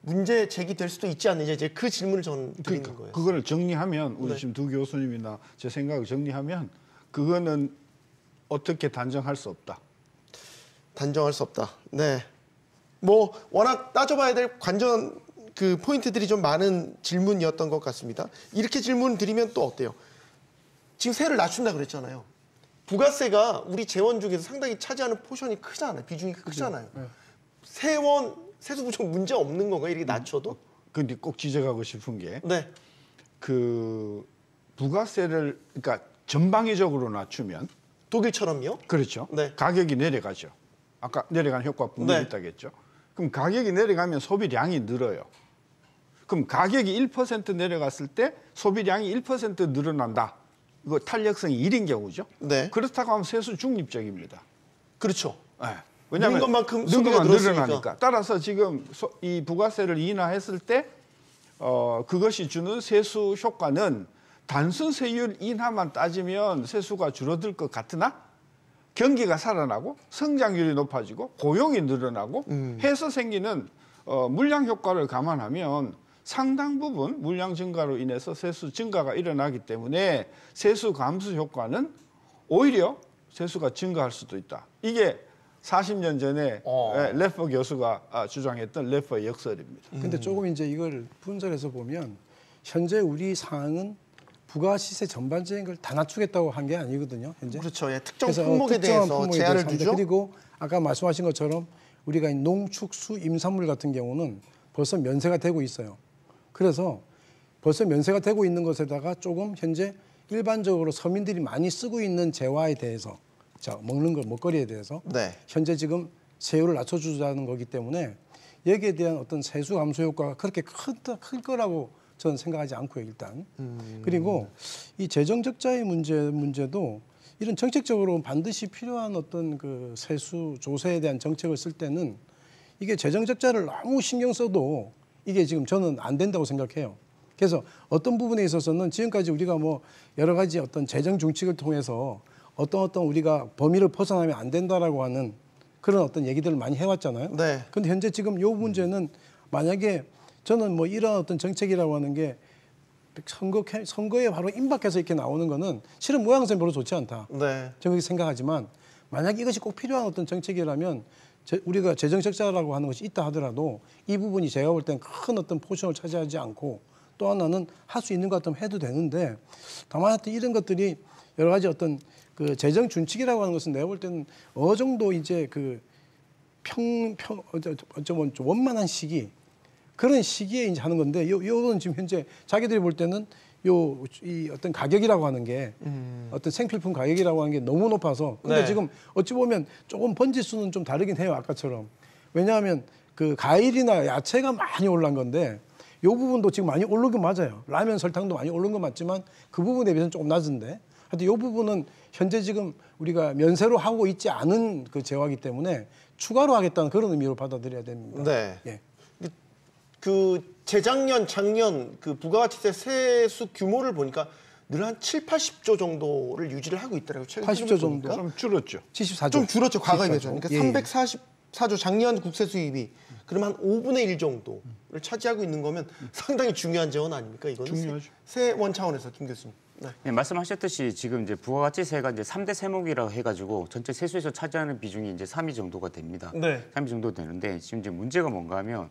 문제 제기될 수도 있지 않느냐 이제 그 질문을 저는 드리는 그러니까, 거예요. 그거를 정리하면 우리 네. 지금 두 교수님이나 제 생각을 정리하면 그거는 어떻게 단정할 수 없다. 단정할 수 없다. 네. 뭐 워낙 따져봐야 될 관전 그 포인트들이 좀 많은 질문이었던 것 같습니다. 이렇게 질문 드리면 또 어때요? 지금 세를 낮춘다 그랬잖아요. 부가세가 우리 재원 중에서 상당히 차지하는 포션이 크잖아요. 비중이 크잖아요. 네. 세원 세수 부족 문제 없는 건가 이렇게 낮춰도? 근데 꼭 지적하고 싶은 게 네. 그 부가세를 그러니까 전방위적으로 낮추면 독일처럼요? 그렇죠. 네. 가격이 내려가죠. 아까 내려간 효과 분명히 네. 있다겠죠. 그럼 가격이 내려가면 소비량이 늘어요. 그럼 가격이 1% 내려갔을 때 소비량이 1% 늘어난다. 이거 탄력성이 1인 경우죠. 네. 그렇다고 하면 세수 중립적입니다. 그렇죠. 네. 왜냐하면 는 것만큼 는 것만 늘었으니까. 늘어나니까. 따라서 지금 소, 이 부가세를 인하했을 때 어, 그것이 주는 세수 효과는 단순 세율 인하만 따지면 세수가 줄어들 것 같으나 경기가 살아나고 성장률이 높아지고 고용이 늘어나고 음. 해서 생기는 어, 물량 효과를 감안하면 상당 부분 물량 증가로 인해서 세수 증가가 일어나기 때문에 세수 감수 효과는 오히려 세수가 증가할 수도 있다. 이게 40년 전에 어. 레퍼 예, 교수가 아, 주장했던 레퍼의 역설입니다. 음. 근데 조금 이제 이걸 분석해서 보면 현재 우리 상황은 부가시세 전반적인 걸 다 낮추겠다고 한 게 아니거든요. 현재. 그렇죠. 예, 특정 품목에 대해서 제한을 두죠. 그리고 아까 말씀하신 것처럼 우리가 농축수 임산물 같은 경우는 벌써 면세가 되고 있어요. 그래서 벌써 면세가 되고 있는 것에다가 조금 현재 일반적으로 서민들이 많이 쓰고 있는 재화에 대해서 자 먹는 걸 먹거리에 대해서 네. 현재 지금 세율을 낮춰주자는 거기 때문에 여기에 대한 어떤 세수 감소 효과가 그렇게 큰, 클 거라고 저는 생각하지 않고요 일단. 음. 그리고 이 재정 적자의 문제 문제도 이런 정책적으로 반드시 필요한 어떤 그 세수 조세에 대한 정책을 쓸 때는 이게 재정 적자를 너무 신경 써도 이게 지금 저는 안 된다고 생각해요. 그래서 어떤 부분에 있어서는 지금까지 우리가 뭐 여러 가지 어떤 재정 중칙을 통해서 어떤 어떤 우리가 범위를 벗어나면 안 된다라고 하는 그런 어떤 얘기들을 많이 해왔잖아요. 네. 근데 현재 지금 요 문제는 만약에 저는 뭐 이런 어떤 정책이라고 하는 게 선거 선거에 바로 임박해서 이렇게 나오는 거는 실은 모양새는 별로 좋지 않다. 네. 저는 생각하지만 만약 이것이 꼭 필요한 어떤 정책이라면 제, 우리가 재정적자라고 하는 것이 있다 하더라도 이 부분이 제가 볼 땐 큰 어떤 포션을 차지하지 않고 또 하나는 할 수 있는 것 같으면 해도 되는데 다만 하여튼 이런 것들이 여러 가지 어떤 그 재정 준칙이라고 하는 것은 내가 볼 때는 어느 정도 이제 그 평, 평, 어쩌면 원만한 시기 그런 시기에 이제 하는 건데 요 요는 지금 현재 자기들이 볼 때는 요 이 어떤 가격이라고 하는 게 음. 어떤 생필품 가격이라고 하는 게 너무 높아서 근데 네. 지금 어찌 보면 조금 번지수는 좀 다르긴 해요 아까처럼 왜냐하면 그 과일이나 야채가 많이 올란 건데 요 부분도 지금 많이 오른 건 맞아요 라면 설탕도 많이 오른 건 맞지만 그 부분에 비해서는 조금 낮은데 하여튼 요 부분은 현재 지금 우리가 면세로 하고 있지 않은 그 재화기 때문에 추가로 하겠다는 그런 의미로 받아들여야 됩니다. 네. 예. 그 재작년, 작년 그 부가가치세 세수 규모를 보니까 늘 한 7, 80조 정도를 유지를 하고 있더라고요. 80조 정도? 좀 줄었죠. 74조. 좀 줄었죠. 과거에 비해서. 그러니까 예. 344조 예. 작년 국세 수입이 그러면 한 5분의 1 정도를 차지하고 있는 거면 상당히 중요한 재원 아닙니까? 이거는 중요하죠. 세원 차원에서 김 교수님. 네. 네. 말씀하셨듯이 지금 이제 부가가치세가 이제 3대 세목이라고 해가지고 전체 세수에서 차지하는 비중이 이제 3위 정도가 됩니다. 네. 3위 정도 되는데 지금 이제 문제가 뭔가 하면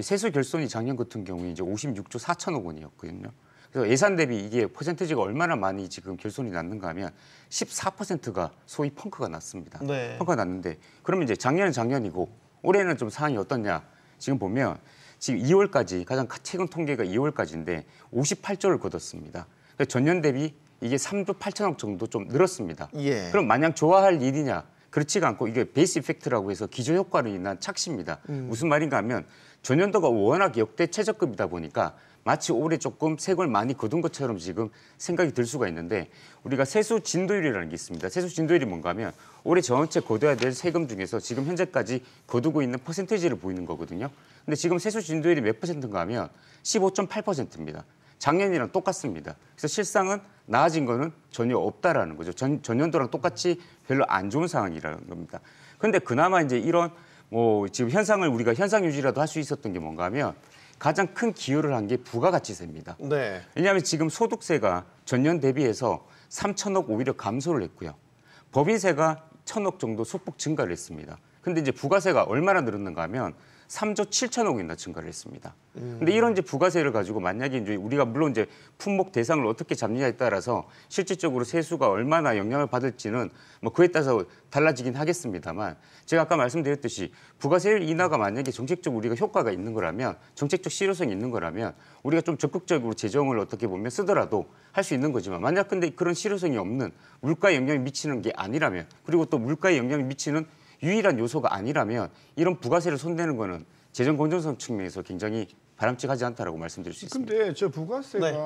세수 결손이 작년 같은 경우에 이제 56조 4천억 원이었거든요. 그래서 예산 대비 이게 퍼센테이지가 얼마나 많이 지금 결손이 났는가 하면 14%가 소위 펑크가 났습니다. 네. 펑크가 났는데 그러면 이제 작년은 작년이고 올해는 좀 상황이 어떻냐? 지금 보면 지금 2월까지 가장 최근 통계가 2월까지인데 58조를 거뒀습니다. 그러니까 전년 대비 이게 3조 8천억 정도 좀 늘었습니다. 예. 그럼 마냥 좋아할 일이냐? 그렇지가 않고 이게 베이스 이펙트라고 해서 기존 효과로 인한 착시입니다. 음. 무슨 말인가 하면 전년도가 워낙 역대 최저급이다 보니까 마치 올해 조금 세금을 많이 거둔 것처럼 지금 생각이 들 수가 있는데 우리가 세수 진도율이라는 게 있습니다. 세수 진도율이 뭔가 하면 올해 전체 거둬야 될 세금 중에서 지금 현재까지 거두고 있는 퍼센테이지를 보이는 거거든요. 근데 지금 세수 진도율이 몇 퍼센트인가 하면 15.8%입니다. 작년이랑 똑같습니다. 그래서 실상은 나아진 거는 전혀 없다라는 거죠. 전, 전년도랑 똑같이 별로 안 좋은 상황이라는 겁니다. 근데 그나마 이제 이런 어, 지금 현상을 우리가 현상 유지라도 할 수 있었던 게 뭔가 하면 가장 큰 기여를 한 게 부가가치세입니다. 네. 왜냐하면 지금 소득세가 전년 대비해서 3천억 오히려 감소를 했고요. 법인세가 1 천억 정도 소폭 증가를 했습니다. 근데 이제 부가세가 얼마나 늘었는가 하면 3조 7천억이나 증가를 했습니다. 음. 근데 이런 이제 부가세를 가지고 만약에 이제 우리가 물론 이제 품목 대상을 어떻게 잡느냐에 따라서 실질적으로 세수가 얼마나 영향을 받을지는 뭐 그에 따라서 달라지긴 하겠습니다만 제가 아까 말씀드렸듯이 부가세 율 인하가 만약에 정책적 우리가 효과가 있는 거라면 정책적 실효성이 있는 거라면 우리가 좀 적극적으로 재정을 어떻게 보면 쓰더라도 할 수 있는 거지만 만약 근데 그런 실효성이 없는 물가에 영향이 미치는 게 아니라면 그리고 또 물가에 영향이 미치는 유일한 요소가 아니라면 이런 부가세를 손대는 거는 재정 공정성 측면에서 굉장히 바람직하지 않다라고 말씀드릴 수 있습니다. 근데 저 부가세가 네.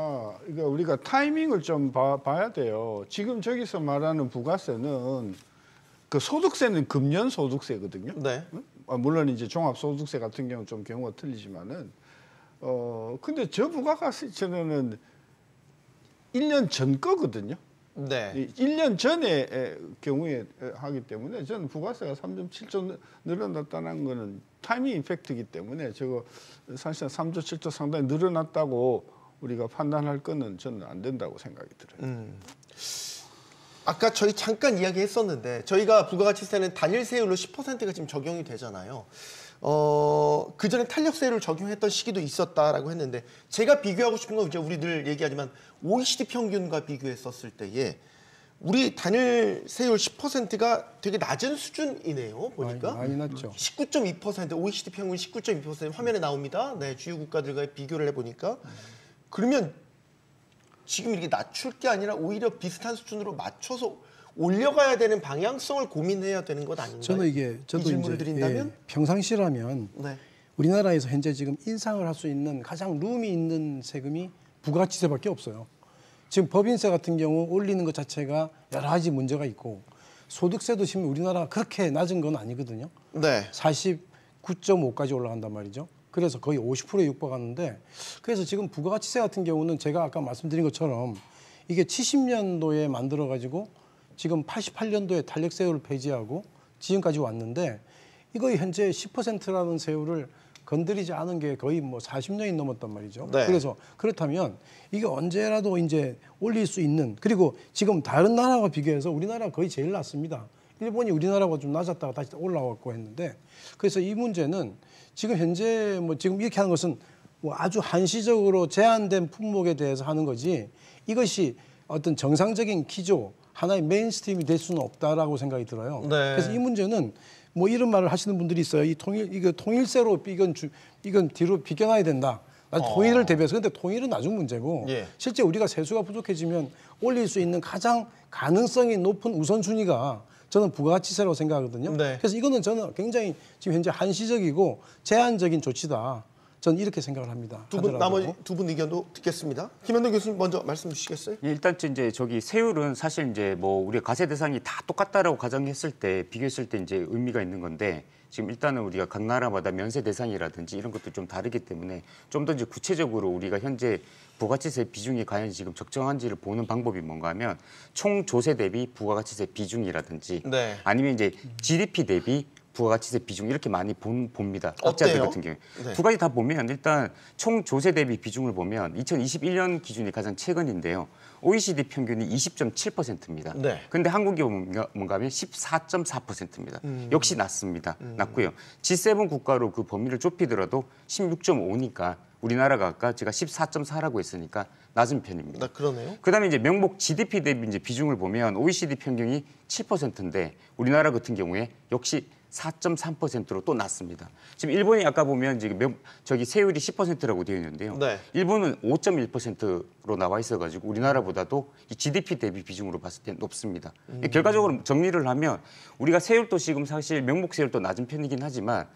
그러니까 우리가 타이밍을 좀 봐, 봐야 돼요. 지금 저기서 말하는 부가세는 그 소득세는 금년 소득세거든요. 네. 아, 물론 이제 종합소득세 같은 경우 는좀 경우가 틀리지만은 어 근데 저 부가가세는 1년 전 거거든요. 네. 1년 전에 경우에 하기 때문에 저는 부가세가 3.7조 늘어났다는 거는 타이밍 임팩트이기 때문에 저거 사실 상 3조 7조 상당히 늘어났다고 우리가 판단할 거는 저는 안 된다고 생각이 들어요. 음. 아까 저희 잠깐 이야기했었는데 저희가 부가가치세는 단일 세율로 10%가 지금 적용이 되잖아요. 어, 그전에 탄력세를 적용했던 시기도 있었다라고 했는데 제가 비교하고 싶은 건 이제 우리 늘 얘기하지만 OECD 평균과 비교했었을 때에 우리 단일 세율 10%가 되게 낮은 수준이네요. 보니까 많이, 많이 낮죠. 19.2% OECD 평균 19.2% 화면에 나옵니다. 네, 주요 국가들과 의 비교를 해 보니까 그러면 지금 이렇게 낮출 게 아니라 오히려 비슷한 수준으로 맞춰서 올려가야 되는 방향성을 고민해야 되는 것 아닌가요? 저는 이게 저도 질문을 드린 예, 평상시라면 네. 우리나라에서 현재 지금 인상을 할 수 있는 가장 룸이 있는 세금이 부가치세밖에 없어요. 지금 법인세 같은 경우 올리는 것 자체가 여러 가지 문제가 있고 소득세도 지금 우리나라가 그렇게 낮은 건 아니거든요. 네. 49.5까지 올라간단 말이죠. 그래서 거의 50%에 육박하는데 그래서 지금 부가가치세 같은 경우는 제가 아까 말씀드린 것처럼 이게 70년도에 만들어 가지고 지금 88년도에 탄력 세율을 폐지하고 지금까지 왔는데 이거 현재 10%라는 세율을 건드리지 않은 게 거의 뭐 40년이 넘었단 말이죠. 네. 그래서 그렇다면 이게 언제라도 이제 올릴 수 있는 그리고 지금 다른 나라와 비교해서 우리나라가 거의 제일 낮습니다. 일본이 우리나라가 좀 낮았다가 다시 올라왔고 했는데 그래서 이 문제는 지금 현재 뭐 지금 이렇게 하는 것은 뭐 아주 한시적으로 제한된 품목에 대해서 하는 거지 이것이 어떤 정상적인 기조 하나의 메인스트림이 될 수는 없다라고 생각이 들어요. 네. 그래서 이 문제는 뭐 이런 말을 하시는 분들이 있어요. 이 통일 이거 통일세로 이건 주, 이건 뒤로 비껴놔야 된다. 어. 통일을 대비해서 근데 통일은 나중 문제고 예. 실제 우리가 세수가 부족해지면 올릴 수 있는 가장 가능성이 높은 우선순위가 저는 부가가치세라고 생각하거든요. 네. 그래서 이거는 저는 굉장히 지금 현재 한시적이고 제한적인 조치다. 저는 이렇게 생각을 합니다. 두 분 나머지 두 분 의견도 듣겠습니다. 김현동 교수님 먼저 말씀 주시겠어요? 예, 일단 이제 저기 세율은 사실 이제 뭐 우리 가 과세 대상이 다 똑같다라고 가정했을 때 비교했을 때 이제 의미가 있는 건데 지금 일단은 우리가 각 나라마다 면세 대상이라든지 이런 것도 좀 다르기 때문에 좀 더 이제 구체적으로 우리가 현재 부가치세 가 비중이 과연 지금 적정한지를 보는 방법이 뭔가 하면 총 조세 대비 부가가치세 비중이라든지 네. 아니면 이제 GDP 대비 부가가치세 비중 이렇게 많이 본, 봅니다. 학자들 같은 경우 네. 두 가지 다 보면 일단 총 조세 대비 비중을 보면 2021년 기준이 가장 최근인데요. OECD 평균이 20.7%입니다. 네. 근데 한국이 뭔가, 뭔가 하면 14.4%입니다. 음. 역시 낮습니다. 음. 낮고요. G7 국가로 그 범위를 좁히더라도 16.5니까 우리나라가 아까 제가 14.4라고 했으니까 낮은 편입니다. 그러네요. 그다음에 이제 명목 GDP 대비 이제 비중을 보면 OECD 평균이 7%인데 우리나라 같은 경우에 역시 4.3%로 또 낮습니다. 지금 일본이 아까 보면 지금 명, 저기 세율이 10%라고 되어 있는데요. 네. 일본은 5.1%로 나와 있어가지고 우리나라보다도 이 GDP 대비 비중으로 봤을 때 높습니다. 음. 결과적으로 정리를 하면 우리가 세율도 지금 사실 명목 세율도 낮은 편이긴 하지만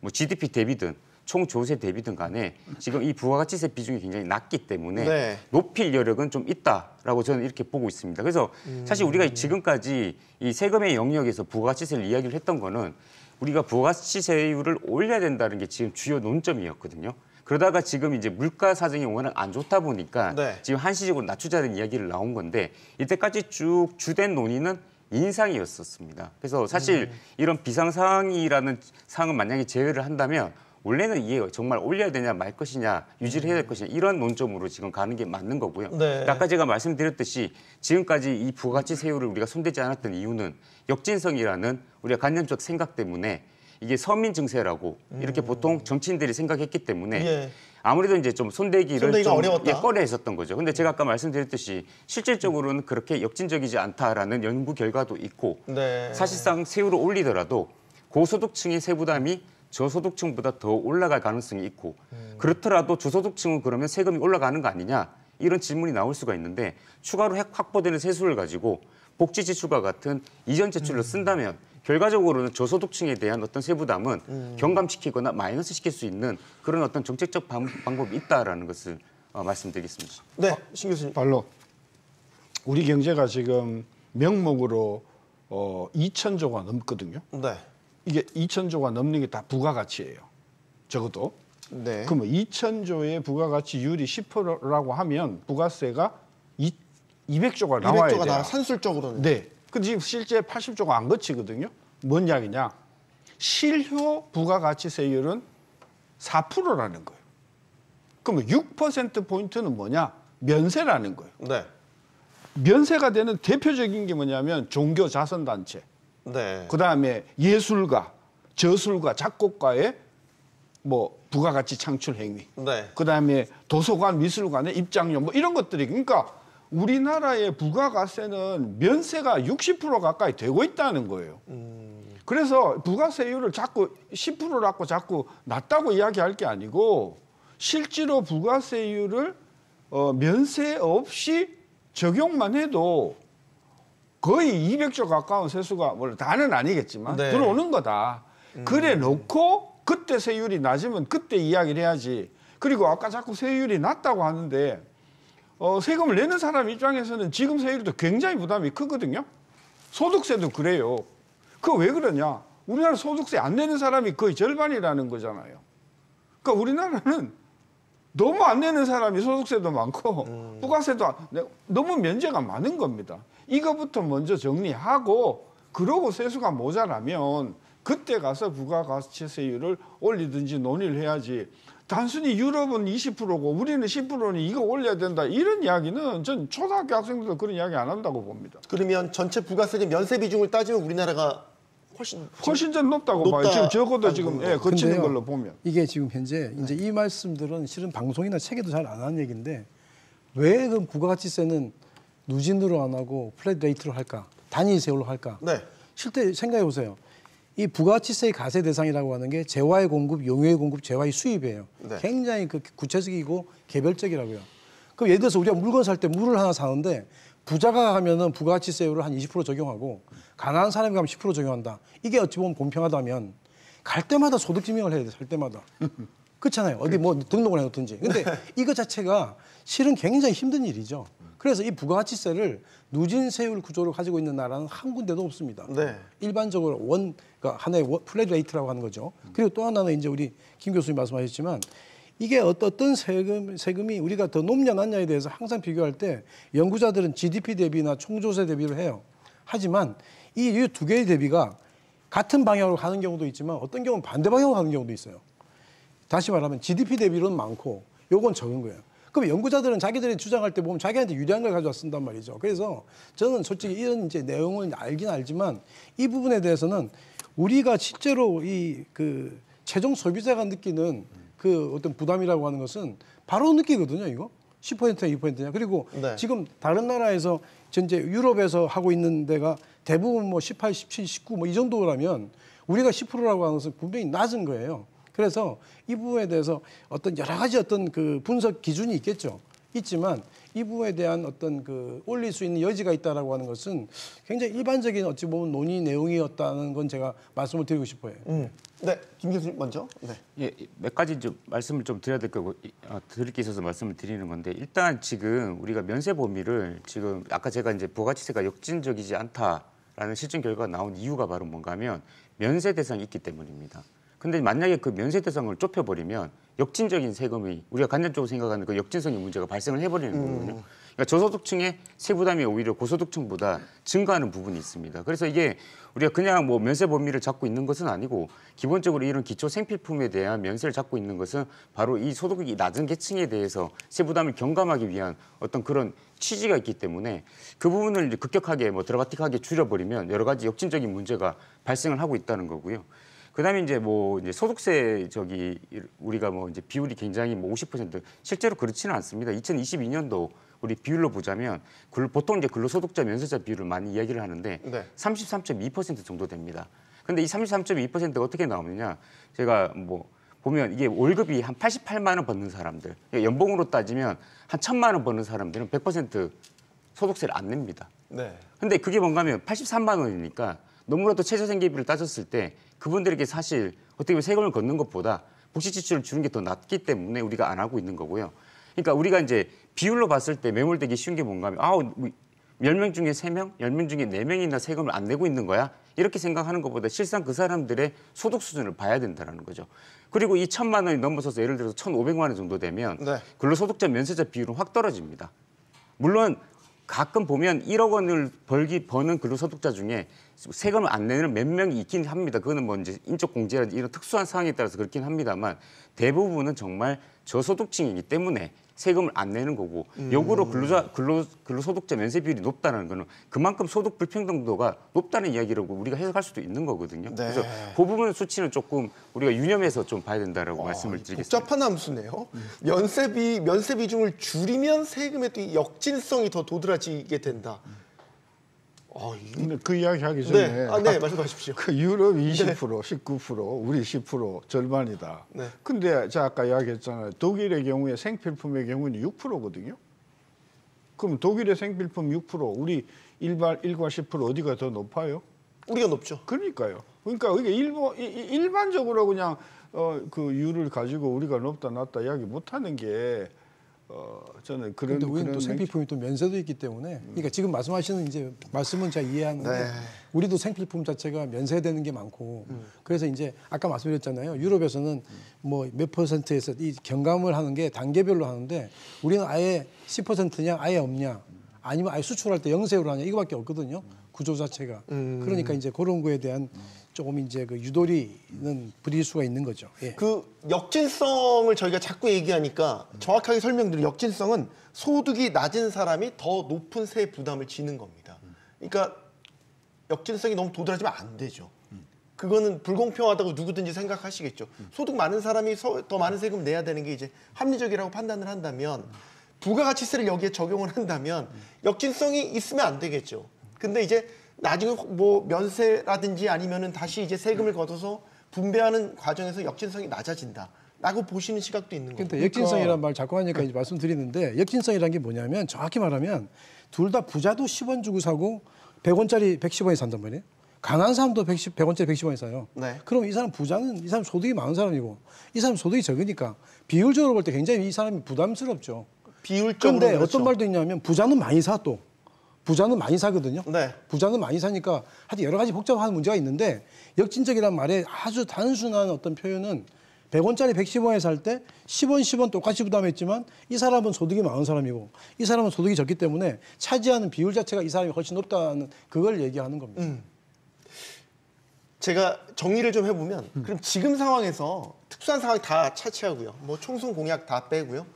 뭐 GDP 대비든 총 조세 대비든 간에 지금 이 부가가치세 비중이 굉장히 낮기 때문에 네. 높일 여력은 좀 있다라고 저는 이렇게 보고 있습니다. 그래서 음. 사실 우리가 지금까지 이 세금의 영역에서 부가가치세를 이야기를 했던 거는 우리가 부가가치세율을 올려야 된다는 게 지금 주요 논점이었거든요. 그러다가 지금 이제 물가 사정이 워낙 안 좋다 보니까 네. 지금 한시적으로 낮추자는 이야기를 나온 건데 이때까지 쭉 주된 논의는 인상이었었습니다. 그래서 사실 음. 이런 비상상이라는 상은 만약에 제외를 한다면 원래는 이게 정말 올려야 되냐 말 것이냐 유지를 해야 될 것이냐 이런 논점으로 지금 가는 게 맞는 거고요. 네. 아까 제가 말씀드렸듯이 지금까지 이 부가가치 세율을 우리가 손대지 않았던 이유는 역진성이라는 우리가 관념적 생각 때문에 이게 서민 증세라고 음. 이렇게 보통 정치인들이 생각했기 때문에 예. 아무래도 이제 좀 손대기를 좀 예, 꺼내 했었던 거죠. 근데 제가 아까 말씀드렸듯이 실질적으로는 그렇게 역진적이지 않다라는 연구 결과도 있고 네. 사실상 세율을 올리더라도 고소득층의 세부담이 저소득층보다 더 올라갈 가능성이 있고 음. 그렇더라도 저소득층은 그러면 세금이 올라가는 거 아니냐 이런 질문이 나올 수가 있는데 추가로 확보되는 세수를 가지고 복지 지출과 같은 이전 제출로 음. 쓴다면 결과적으로는 저소득층에 대한 어떤 세부담은 음. 경감시키거나 마이너스 시킬 수 있는 그런 어떤 정책적 방, 법이 있다라는 것을 어, 말씀드리겠습니다. 네, 어, 신 교수님. 발로 우리 경제가 지금 명목으로 어, 2천조가 넘거든요. 네. 이게 2천조가 넘는 게 다 부가가치예요. 적어도. 네. 그러면 2천조의 부가가치율이 10%라고 하면 부가세가 이, 200조가 나와야 200조가 돼요. 산술적으로는. 네. 근데 지금 실제 80조가 안 거치거든요. 뭔 이야기냐. 실효 부가가치세율은 4%라는 거예요. 그러면 6%포인트는 뭐냐? 면세라는 거예요. 네. 면세가 되는 대표적인 게 뭐냐면 종교 자선단체. 네. 그다음에 예술가, 저술가, 작곡가의 뭐 부가가치 창출 행위. 네. 그다음에 도서관, 미술관의 입장료 뭐 이런 것들이 그러니까 우리나라의 부가가세는 면세가 60% 가까이 되고 있다는 거예요. 음... 그래서 부가세율을 자꾸 10% 갖고 자꾸 낮다고 이야기할 게 아니고 실제로 부가세율을 어, 면세 없이 적용만 해도 거의 200조 가까운 세수가 물론 뭐, 다는 아니겠지만 네. 들어오는 거다. 음. 그래 놓고 그때 세율이 낮으면 그때 이야기를 해야지. 그리고 아까 자꾸 세율이 낮다고 하는데 어, 세금을 내는 사람 입장에서는 지금 세율도 굉장히 부담이 크거든요. 소득세도 그래요. 그 왜 그러냐? 우리나라 소득세 안 내는 사람이 거의 절반이라는 거잖아요. 그러니까 우리나라는 너무 안 내는 사람이 소득세도 많고 음. 부가세도 너무 면제가 많은 겁니다. 이거부터 먼저 정리하고 그러고 세수가 모자라면 그때 가서 부가가치세율을 올리든지 논의를 해야지 단순히 유럽은 20%고 우리는 10%니 이거 올려야 된다 이런 이야기는 전 초등학교 학생들도 그런 이야기 안 한다고 봅니다. 그러면 전체 부가세는 면세 비중을 따지면 우리나라가 훨씬 훨씬 전 높다고 높다 봐요. 지금 적어도 지금 예, 거치는 근데요, 걸로 보면 이게 지금 현재 이제 네. 이 말씀들은 실은 방송이나 책에도 잘 안 하는 얘기인데 왜 그럼 부가가치세는 누진으로 안 하고 플랫 레이트로 할까? 단위 세율로 할까? 네. 실제 생각해 보세요. 이 부가치세의 가세 대상이라고 하는 게 재화의 공급, 용유의 공급, 재화의 수입이에요. 네. 굉장히 그 구체적이고 개별적이라고요. 그럼 예를 들어서 우리가 물건 살 때 물을 하나 사는데 부자가 하면은 부가치세율을 한 20% 적용하고 가난한 사람이 가면 10% 적용한다. 이게 어찌 보면 공평하다면 갈 때마다 소득 증명을 해야 돼. 살 때마다. 그렇잖아요. 어디 뭐 등록을 해놓든지. 근데 네. 이거 자체가 실은 굉장히 힘든 일이죠. 그래서 이 부가가치세를 누진 세율 구조를 가지고 있는 나라는 한 군데도 없습니다. 네. 일반적으로 원 그러니까 하나의 플랫 레이트라고 하는 거죠. 그리고 또 하나는 이제 우리 김 교수님 말씀하셨지만 이게 어떤 세금, 세금이 우리가 더 높냐 낮냐에 대해서 항상 비교할 때 연구자들은 GDP 대비나 총조세 대비를 해요. 하지만 이 두 개의 대비가 같은 방향으로 가는 경우도 있지만 어떤 경우는 반대 방향으로 가는 경우도 있어요. 다시 말하면 GDP 대비로는 많고 요건 적은 거예요. 그럼 연구자들은 자기들이 주장할 때 보면 자기한테 유리한 걸 가져와 쓴단 말이죠. 그래서 저는 솔직히 이런 이제 내용은 알긴 알지만 이 부분에 대해서는 우리가 실제로 이 그 최종 소비자가 느끼는 그 어떤 부담이라고 하는 것은 바로 느끼거든요, 이거. 10%냐 2%냐. 그리고 네. 지금 다른 나라에서 전재 유럽에서 하고 있는 데가 대부분 뭐 18, 17, 19 뭐 이 정도라면 우리가 10%라고 하는 것은 분명히 낮은 거예요. 그래서 이 부분에 대해서 어떤 여러 가지 어떤 그 분석 기준이 있겠죠. 있지만 이 부분에 대한 어떤 그 올릴 수 있는 여지가 있다라고 하는 것은 굉장히 일반적인 어찌 보면 논의 내용이었다는 건 제가 말씀을 드리고 싶어요. 음. 네, 김 교수님 먼저. 네. 예, 예 몇 가지 좀 말씀을 좀 드려야 될 거고 아, 드릴 게 있어서 말씀을 드리는 건데 일단 지금 우리가 면세 범위를 지금 아까 제가 이제 부가가치세가 역진적이지 않다라는 실증 결과가 나온 이유가 바로 뭔가면 면세 대상이 있기 때문입니다. 근데 만약에 그 면세 대상을 좁혀버리면 역진적인 세금이 우리가 간접적으로 생각하는 그 역진성의 문제가 발생을 해버리는 음. 거거든요. 그러니까 저소득층의 세부담이 오히려 고소득층보다 증가하는 부분이 있습니다. 그래서 이게 우리가 그냥 뭐 면세 범위를 잡고 있는 것은 아니고 기본적으로 이런 기초 생필품에 대한 면세를 잡고 있는 것은 바로 이 소득이 낮은 계층에 대해서 세부담을 경감하기 위한 어떤 그런 취지가 있기 때문에 그 부분을 이제 급격하게 뭐 드라마틱하게 줄여버리면 여러 가지 역진적인 문제가 발생을 하고 있다는 거고요. 그다음에 이제 뭐 이제 소득세 저기 우리가 뭐 이제 비율이 굉장히 뭐 50% 실제로 그렇지는 않습니다. 2022년도 우리 비율로 보자면 보통 이제 근로소득자 면세자 비율을 많이 이야기를 하는데 네. 33.2% 정도 됩니다. 근데 이 33.2%가 어떻게 나오느냐? 제가 뭐 보면 이게 월급이 한 88만 원 버는 사람들, 그러니까 연봉으로 따지면 한 1천만 원 버는 사람들은 100% 소득세를 안 냅니다. 네. 근데 그게 뭔가면 83만 원이니까 너무나도 최저 생계비를 따졌을 때 그분들에게 사실 어떻게 보면 세금을 걷는 것보다 복지 지출을 주는 게 더 낫기 때문에 우리가 안 하고 있는 거고요. 그러니까 우리가 이제 비율로 봤을 때 매몰되기 쉬운 게 뭔가 하면 아우 10명 중에 3명, 10명 중에 4명이나 세금을 안 내고 있는 거야. 이렇게 생각하는 것보다 실상 그 사람들의 소득 수준을 봐야 된다는 거죠. 그리고 이 천만 원이 넘어서서 예를 들어서 천오백만원 정도 되면 네. 근로소득자 면세자 비율은 확 떨어집니다. 물론 가끔 보면 1억 원을 벌기 버는 근로소득자 중에 세금을 안 내는 몇 명이 있긴 합니다. 그거는 뭐 이제 인적 공제라든지 이런 특수한 상황에 따라서 그렇긴 합니다만 대부분은 정말 저소득층이기 때문에 세금을 안 내는 거고 음. 역으로 근로자 근로 근로소득자 면세비율이 높다는 거는 그만큼 소득 불평등도가 높다는 이야기라고 우리가 해석할 수도 있는 거거든요. 네. 그래서 그 부분 수치는 조금 우리가 유념해서 좀 봐야 된다라고 와, 아, 말씀을 드리겠습니다. 복잡한 함수네요. 음. 면세비 면세 비중을 줄이면 세금의 또 역진성이 더 도드라지게 된다. 음. 어, 근데 그 이야기 하기 네. 전에 네, 아, 네 말씀하십시오. 그 유럽 20%, 19%, 우리 10% 절반이다. 네. 근데 제가 아까 이야기했잖아요. 독일의 경우에 생필품의 경우는 6%거든요. 그럼 독일의 생필품 6% 우리 일반 1과 10% 어디가 더 높아요? 우리가 높죠. 그러니까요. 그러니까 이게 일본 일반적으로 그냥 어, 그 유를 가지고 우리가 높다 낮다 이야기 못 하는 게 어, 저는 그런 근데 우리는 또 생필품이 또 면세도 있기 때문에 음. 그러니까 지금 말씀하시는 이제 말씀은 제가 이해하는데 네. 우리도 생필품 자체가 면세되는 게 많고 음. 그래서 이제 아까 말씀드렸잖아요 유럽에서는 음. 뭐 뭐몇 퍼센트에서 이 경감을 하는 게 단계별로 하는데 우리는 아예 10%냐 아예 없냐 아니면 아예 수출할 때 영세로 하냐 이거밖에 없거든요. 음. 구조 자체가 음. 그러니까 이제 그런 거에 대한 조금 이제 그 유도리는 부릴 수가 있는 거죠. 예. 그 역진성을 저희가 자꾸 얘기하니까 정확하게 설명드리면 역진성은 소득이 낮은 사람이 더 높은 세 부담을 지는 겁니다. 그러니까 역진성이 너무 도달하지면 안 되죠. 그거는 불공평하다고 누구든지 생각하시겠죠. 소득 많은 사람이 더 많은 세금을 내야 되는 게 이제 합리적이라고 판단을 한다면 부가가치세를 여기에 적용을 한다면 역진성이 있으면 안 되겠죠. 근데 이제 나중에 뭐 면세라든지 아니면은 다시 이제 세금을 걷어서 분배하는 과정에서 역진성이 낮아진다. 라고 보시는 시각도 있는 거죠. 근데 역진성이란 말 자꾸 하니까 그러니까. 이제 말씀드리는데 역진성이란 게 뭐냐면 정확히 말하면 둘 다 부자도 10원 주고 사고 100원짜리 110원에 산단 말이에요. 강한 사람도 110, 100원짜리 110원에 사요. 네. 그럼 이 사람 부자는 이 사람 소득이 많은 사람이고 이 사람 소득이 적으니까 비율적으로 볼 때 굉장히 이 사람이 부담스럽죠. 비율적으로. 근데 그렇죠. 어떤 말도 있냐면 부자는 많이 사 또. 부자는 많이 사거든요. 네. 부자는 많이 사니까 하여튼 여러 가지 복잡한 문제가 있는데 역진적이란 말에 아주 단순한 어떤 표현은 100원짜리 110원에 살 때 10원, 10원 똑같이 부담했지만 이 사람은 소득이 많은 사람이고 이 사람은 소득이 적기 때문에 차지하는 비율 자체가 이 사람이 훨씬 높다는 그걸 얘기하는 겁니다. 음. 제가 정리를 좀 해보면 음. 그럼 지금 상황에서 특수한 상황 다 차치하고요. 뭐 총선 공약 다 빼고요.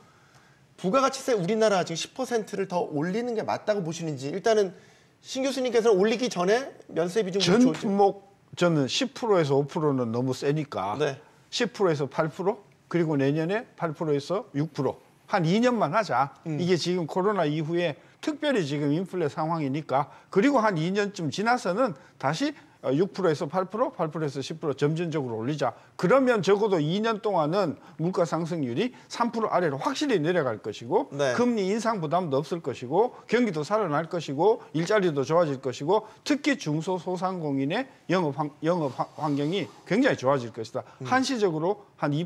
부가가치세 우리나라 지금 10%를 더 올리는 게 맞다고 보시는지 일단은 신 교수님께서는 올리기 전에 면세 비중 전 품목 저는 10%에서 5%는 너무 세니까 네. 10%에서 8% 그리고 내년에 8%에서 6%한 2년만 하자. 음. 이게 지금 코로나 이후에 특별히 지금 인플레 상황이니까 그리고 한 2년쯤 지나서는 다시 6%에서 8%, 8%에서 10% 점진적으로 올리자. 그러면 적어도 2년 동안은 물가 상승률이 3% 아래로 확실히 내려갈 것이고 네. 금리 인상 부담도 없을 것이고 경기도 살아날 것이고 일자리도 좋아질 것이고 특히 중소 소상공인의 영업 환, 영업 환경이 굉장히 좋아질 것이다. 음. 한시적으로 한 2%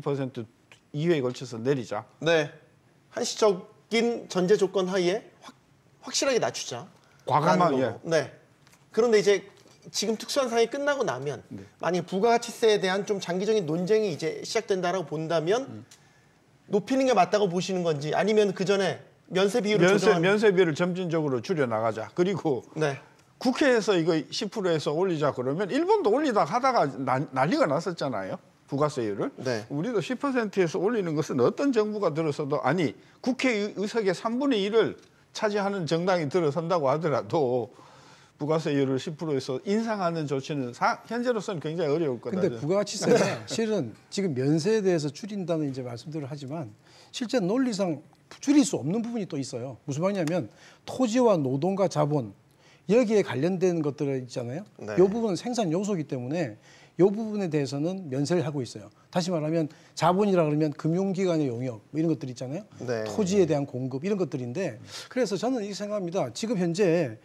2%이외에 걸쳐서 내리자. 네. 한시적인 전제 조건 하에 확, 확실하게 낮추자. 과감하게. 예. 네. 그런데 이제 지금 특수한 상황이 끝나고 나면 네. 만약 에 부가가치세에 대한 좀 장기적인 논쟁이 이제 시작된다라고 본다면 음. 높이는 게 맞다고 보시는 건지 아니면 그 전에 면세 비율을 면세, 조정하는... 면세 비율을 점진적으로 줄여 나가자. 그리고 네. 국회에서 이거 10%에서 올리자 그러면 일본도 올리다 하다가 나, 난리가 났었잖아요. 부가세율을 네. 우리도 10%에서 올리는 것은 어떤 정부가 들어서도 아니 국회 의석의 3분의 1을 차지하는 정당이 들어선다고 하더라도 부가세율을 10%에서 인상하는 조치는 사, 현재로서는 굉장히 어려울 거다. 근데 부가가치세가 실은 지금 면세에 대해서 줄인다는 이제 말씀들을 하지만 실제 논리상 줄일 수 없는 부분이 또 있어요. 무슨 말이냐면 토지와 노동과 자본 여기에 관련된 것들 있잖아요. 네. 이 부분은 생산 요소이기 때문에 이 부분에 대해서는 면세를 하고 있어요. 다시 말하면 자본이라 그러면 금융기관의 용역 뭐 이런 것들 있잖아요. 네. 토지에 대한 공급 이런 것들인데 그래서 저는 이렇게 생각합니다. 지금 현재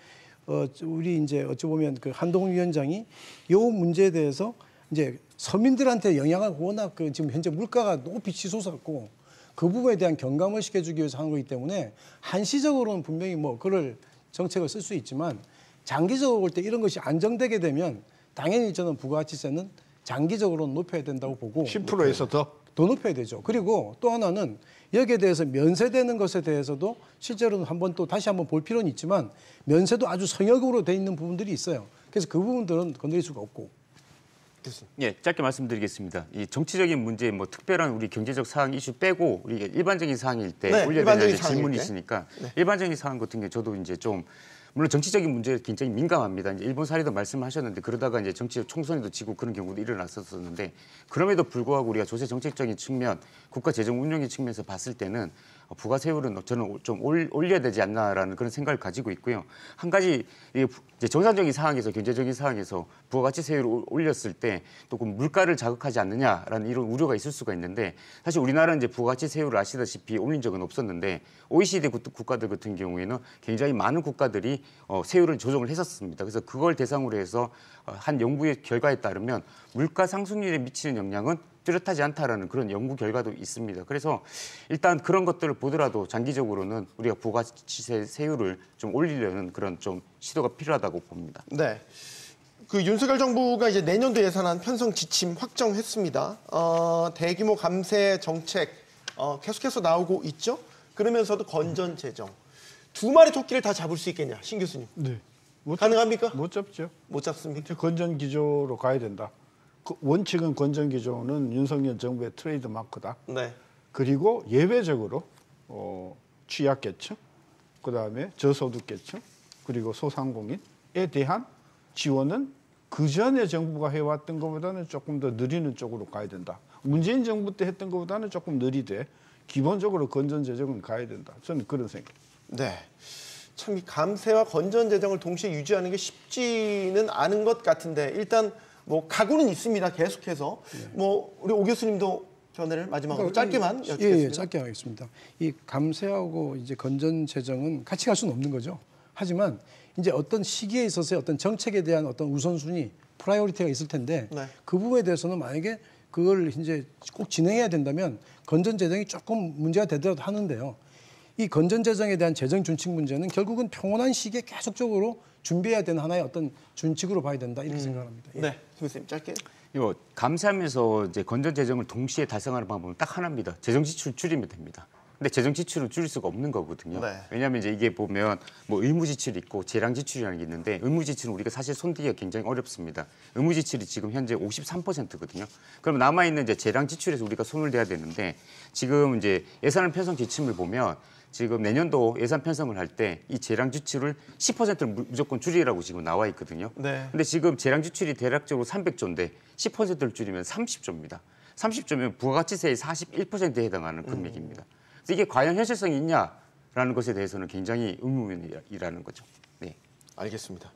어, 우리 이제 어찌 보면 그 한동훈 위원장이 요 문제에 대해서 이제 서민들한테 영향을 워낙 그 지금 현재 물가가 높이 치솟았고 그 부분에 대한 경감을 시켜주기 위해서 한 거기 때문에 한시적으로는 분명히 뭐그럴 정책을 쓸 수 있지만 장기적으로 볼 때 이런 것이 안정되게 되면 당연히 저는 부가가치세는 장기적으로는 높여야 된다고 보고 10%에서 더? 더 높여야 되죠. 그리고 또 하나는 여기에 대해서 면세되는 것에 대해서도 실제로는 한번 또 다시 한번 볼 필요는 있지만 면세도 아주 성역으로 돼 있는 부분들이 있어요. 그래서 그 부분들은 건드릴 수가 없고. 예, 짧게 말씀드리겠습니다. 이 정치적인 문제, 뭐 특별한 우리 경제적 사항 이슈 빼고 우리 일반적인 사항일 때 네, 올려야 되는 질문이있으니까 네. 일반적인 사항 같은 게 저도 이제 좀 물론 정치적인 문제에 굉장히 민감합니다. 이제 일본 사례도 말씀하셨는데 그러다가 이제 정치적 총선에도 지고 그런 경우도 일어났었었는데 그럼에도 불구하고 우리가 조세 정책적인 측면, 국가 재정 운영의 측면에서 봤을 때는 어, 부가세율은 저는 좀 올려야 되지 않나라는 그런 생각을 가지고 있고요. 한 가지 이제 정상적인 상황에서 경제적인 상황에서 부가가치세율을 올렸을 때또 그 물가를 자극하지 않느냐라는 이런 우려가 있을 수가 있는데 사실 우리나라는 이제 부가가치세율을 아시다시피 올린 적은 없었는데 OECD 국가들 같은 경우에는 굉장히 많은 국가들이 어, 세율을 조정을 했었습니다. 그래서 그걸 대상으로 해서 어, 한 연구의 결과에 따르면 물가 상승률에 미치는 영향은 뚜렷하지 않다라는 그런 연구 결과도 있습니다. 그래서 일단 그런 것들을 보더라도 장기적으로는 우리가 부가치세 세율을 좀 올리려는 그런 좀 시도가 필요하다고 봅니다. 네. 그 윤석열 정부가 이제 내년도 예산안 편성 지침 확정했습니다. 어, 대규모 감세 정책 어, 계속해서 나오고 있죠. 그러면서도 건전 재정 두 마리 토끼를 다 잡을 수 있겠냐, 신 교수님? 네. 못 가능합니까? 못 잡죠. 못잡습니다 건전 기조로 가야 된다. 그 원칙은 권정기조는 윤석열 정부의 트레이드 마크다. 네. 그리고 예외적으로 어, 취약계층, 그 다음에 저소득계층, 그리고 소상공인에 대한 지원은 그 전에 정부가 해왔던 것보다는 조금 더 느리는 쪽으로 가야 된다. 문재인 정부 때 했던 것보다는 조금 느리되 기본적으로 건전 재정은 가야 된다. 저는 그런 생각. 네. 참이 감세와 건전 재정을 동시에 유지하는 게 쉽지는 않은 것 같은데 일단 뭐 가구는 있습니다. 계속해서 네. 뭐 우리 오 교수님도 전해를 마지막으로 어, 짧게만 여쭙겠습니다. 예, 예, 짧게 하겠습니다. 이 감세하고 이제 건전 재정은 같이 갈 수는 없는 거죠. 하지만 이제 어떤 시기에 있어서 어떤 정책에 대한 어떤 우선순위, 프라이오리티가 있을 텐데 네. 그 부분에 대해서는 만약에 그걸 이제 꼭 진행해야 된다면 건전 재정이 조금 문제가 되더라도 하는데요. 이 건전 재정에 대한 재정 준칙 문제는 결국은 평온한 시기에 계속적으로 준비해야 되는 하나의 어떤 준칙으로 봐야 된다 이렇게 음. 생각합니다. 예. 네, 교수님 짧게. 이거 감사하면서 이제 건전 재정을 동시에 달성하는 방법은 딱 하나입니다. 재정 지출 줄이면 됩니다. 근데 재정 지출을 줄일 수가 없는 거거든요. 네. 왜냐하면 이제 이게 보면 뭐 의무 지출이 있고 재량 지출이라는 게 있는데 의무 지출은 우리가 사실 손대기가 굉장히 어렵습니다. 의무 지출이 지금 현재 53%거든요. 그럼 남아 있는 이제 재량 지출에서 우리가 손을 대야 되는데 지금 이제 예산을 편성 지침을 보면 지금 내년도 예산 편성을 할 때 이 재량 지출을 10%를 무조건 줄이라고 지금 나와 있거든요. 네. 근데 지금 재량 지출이 대략적으로 300조인데 10%를 줄이면 30조입니다. 30조면 부가가치세의 41%에 해당하는 금액입니다. 그래서 이게 과연 현실성이 있냐라는 것에 대해서는 굉장히 의문이라는 거죠. 네. 알겠습니다.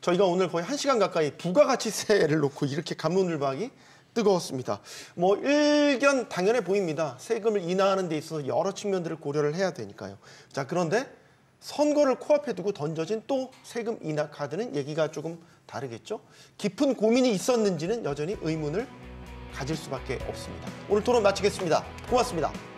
저희가 오늘 거의 한시간 가까이 부가가치세를 놓고 이렇게 감론을박이 뜨거웠습니다. 뭐 일견 당연해 보입니다. 세금을 인하하는 데 있어서 여러 측면들을 고려를 해야 되니까요. 자 그런데 선거를 코앞에 두고 던져진 또 세금 인하 카드는 얘기가 조금 다르겠죠. 깊은 고민이 있었는지는 여전히 의문을 가질 수밖에 없습니다. 오늘 토론 마치겠습니다. 고맙습니다.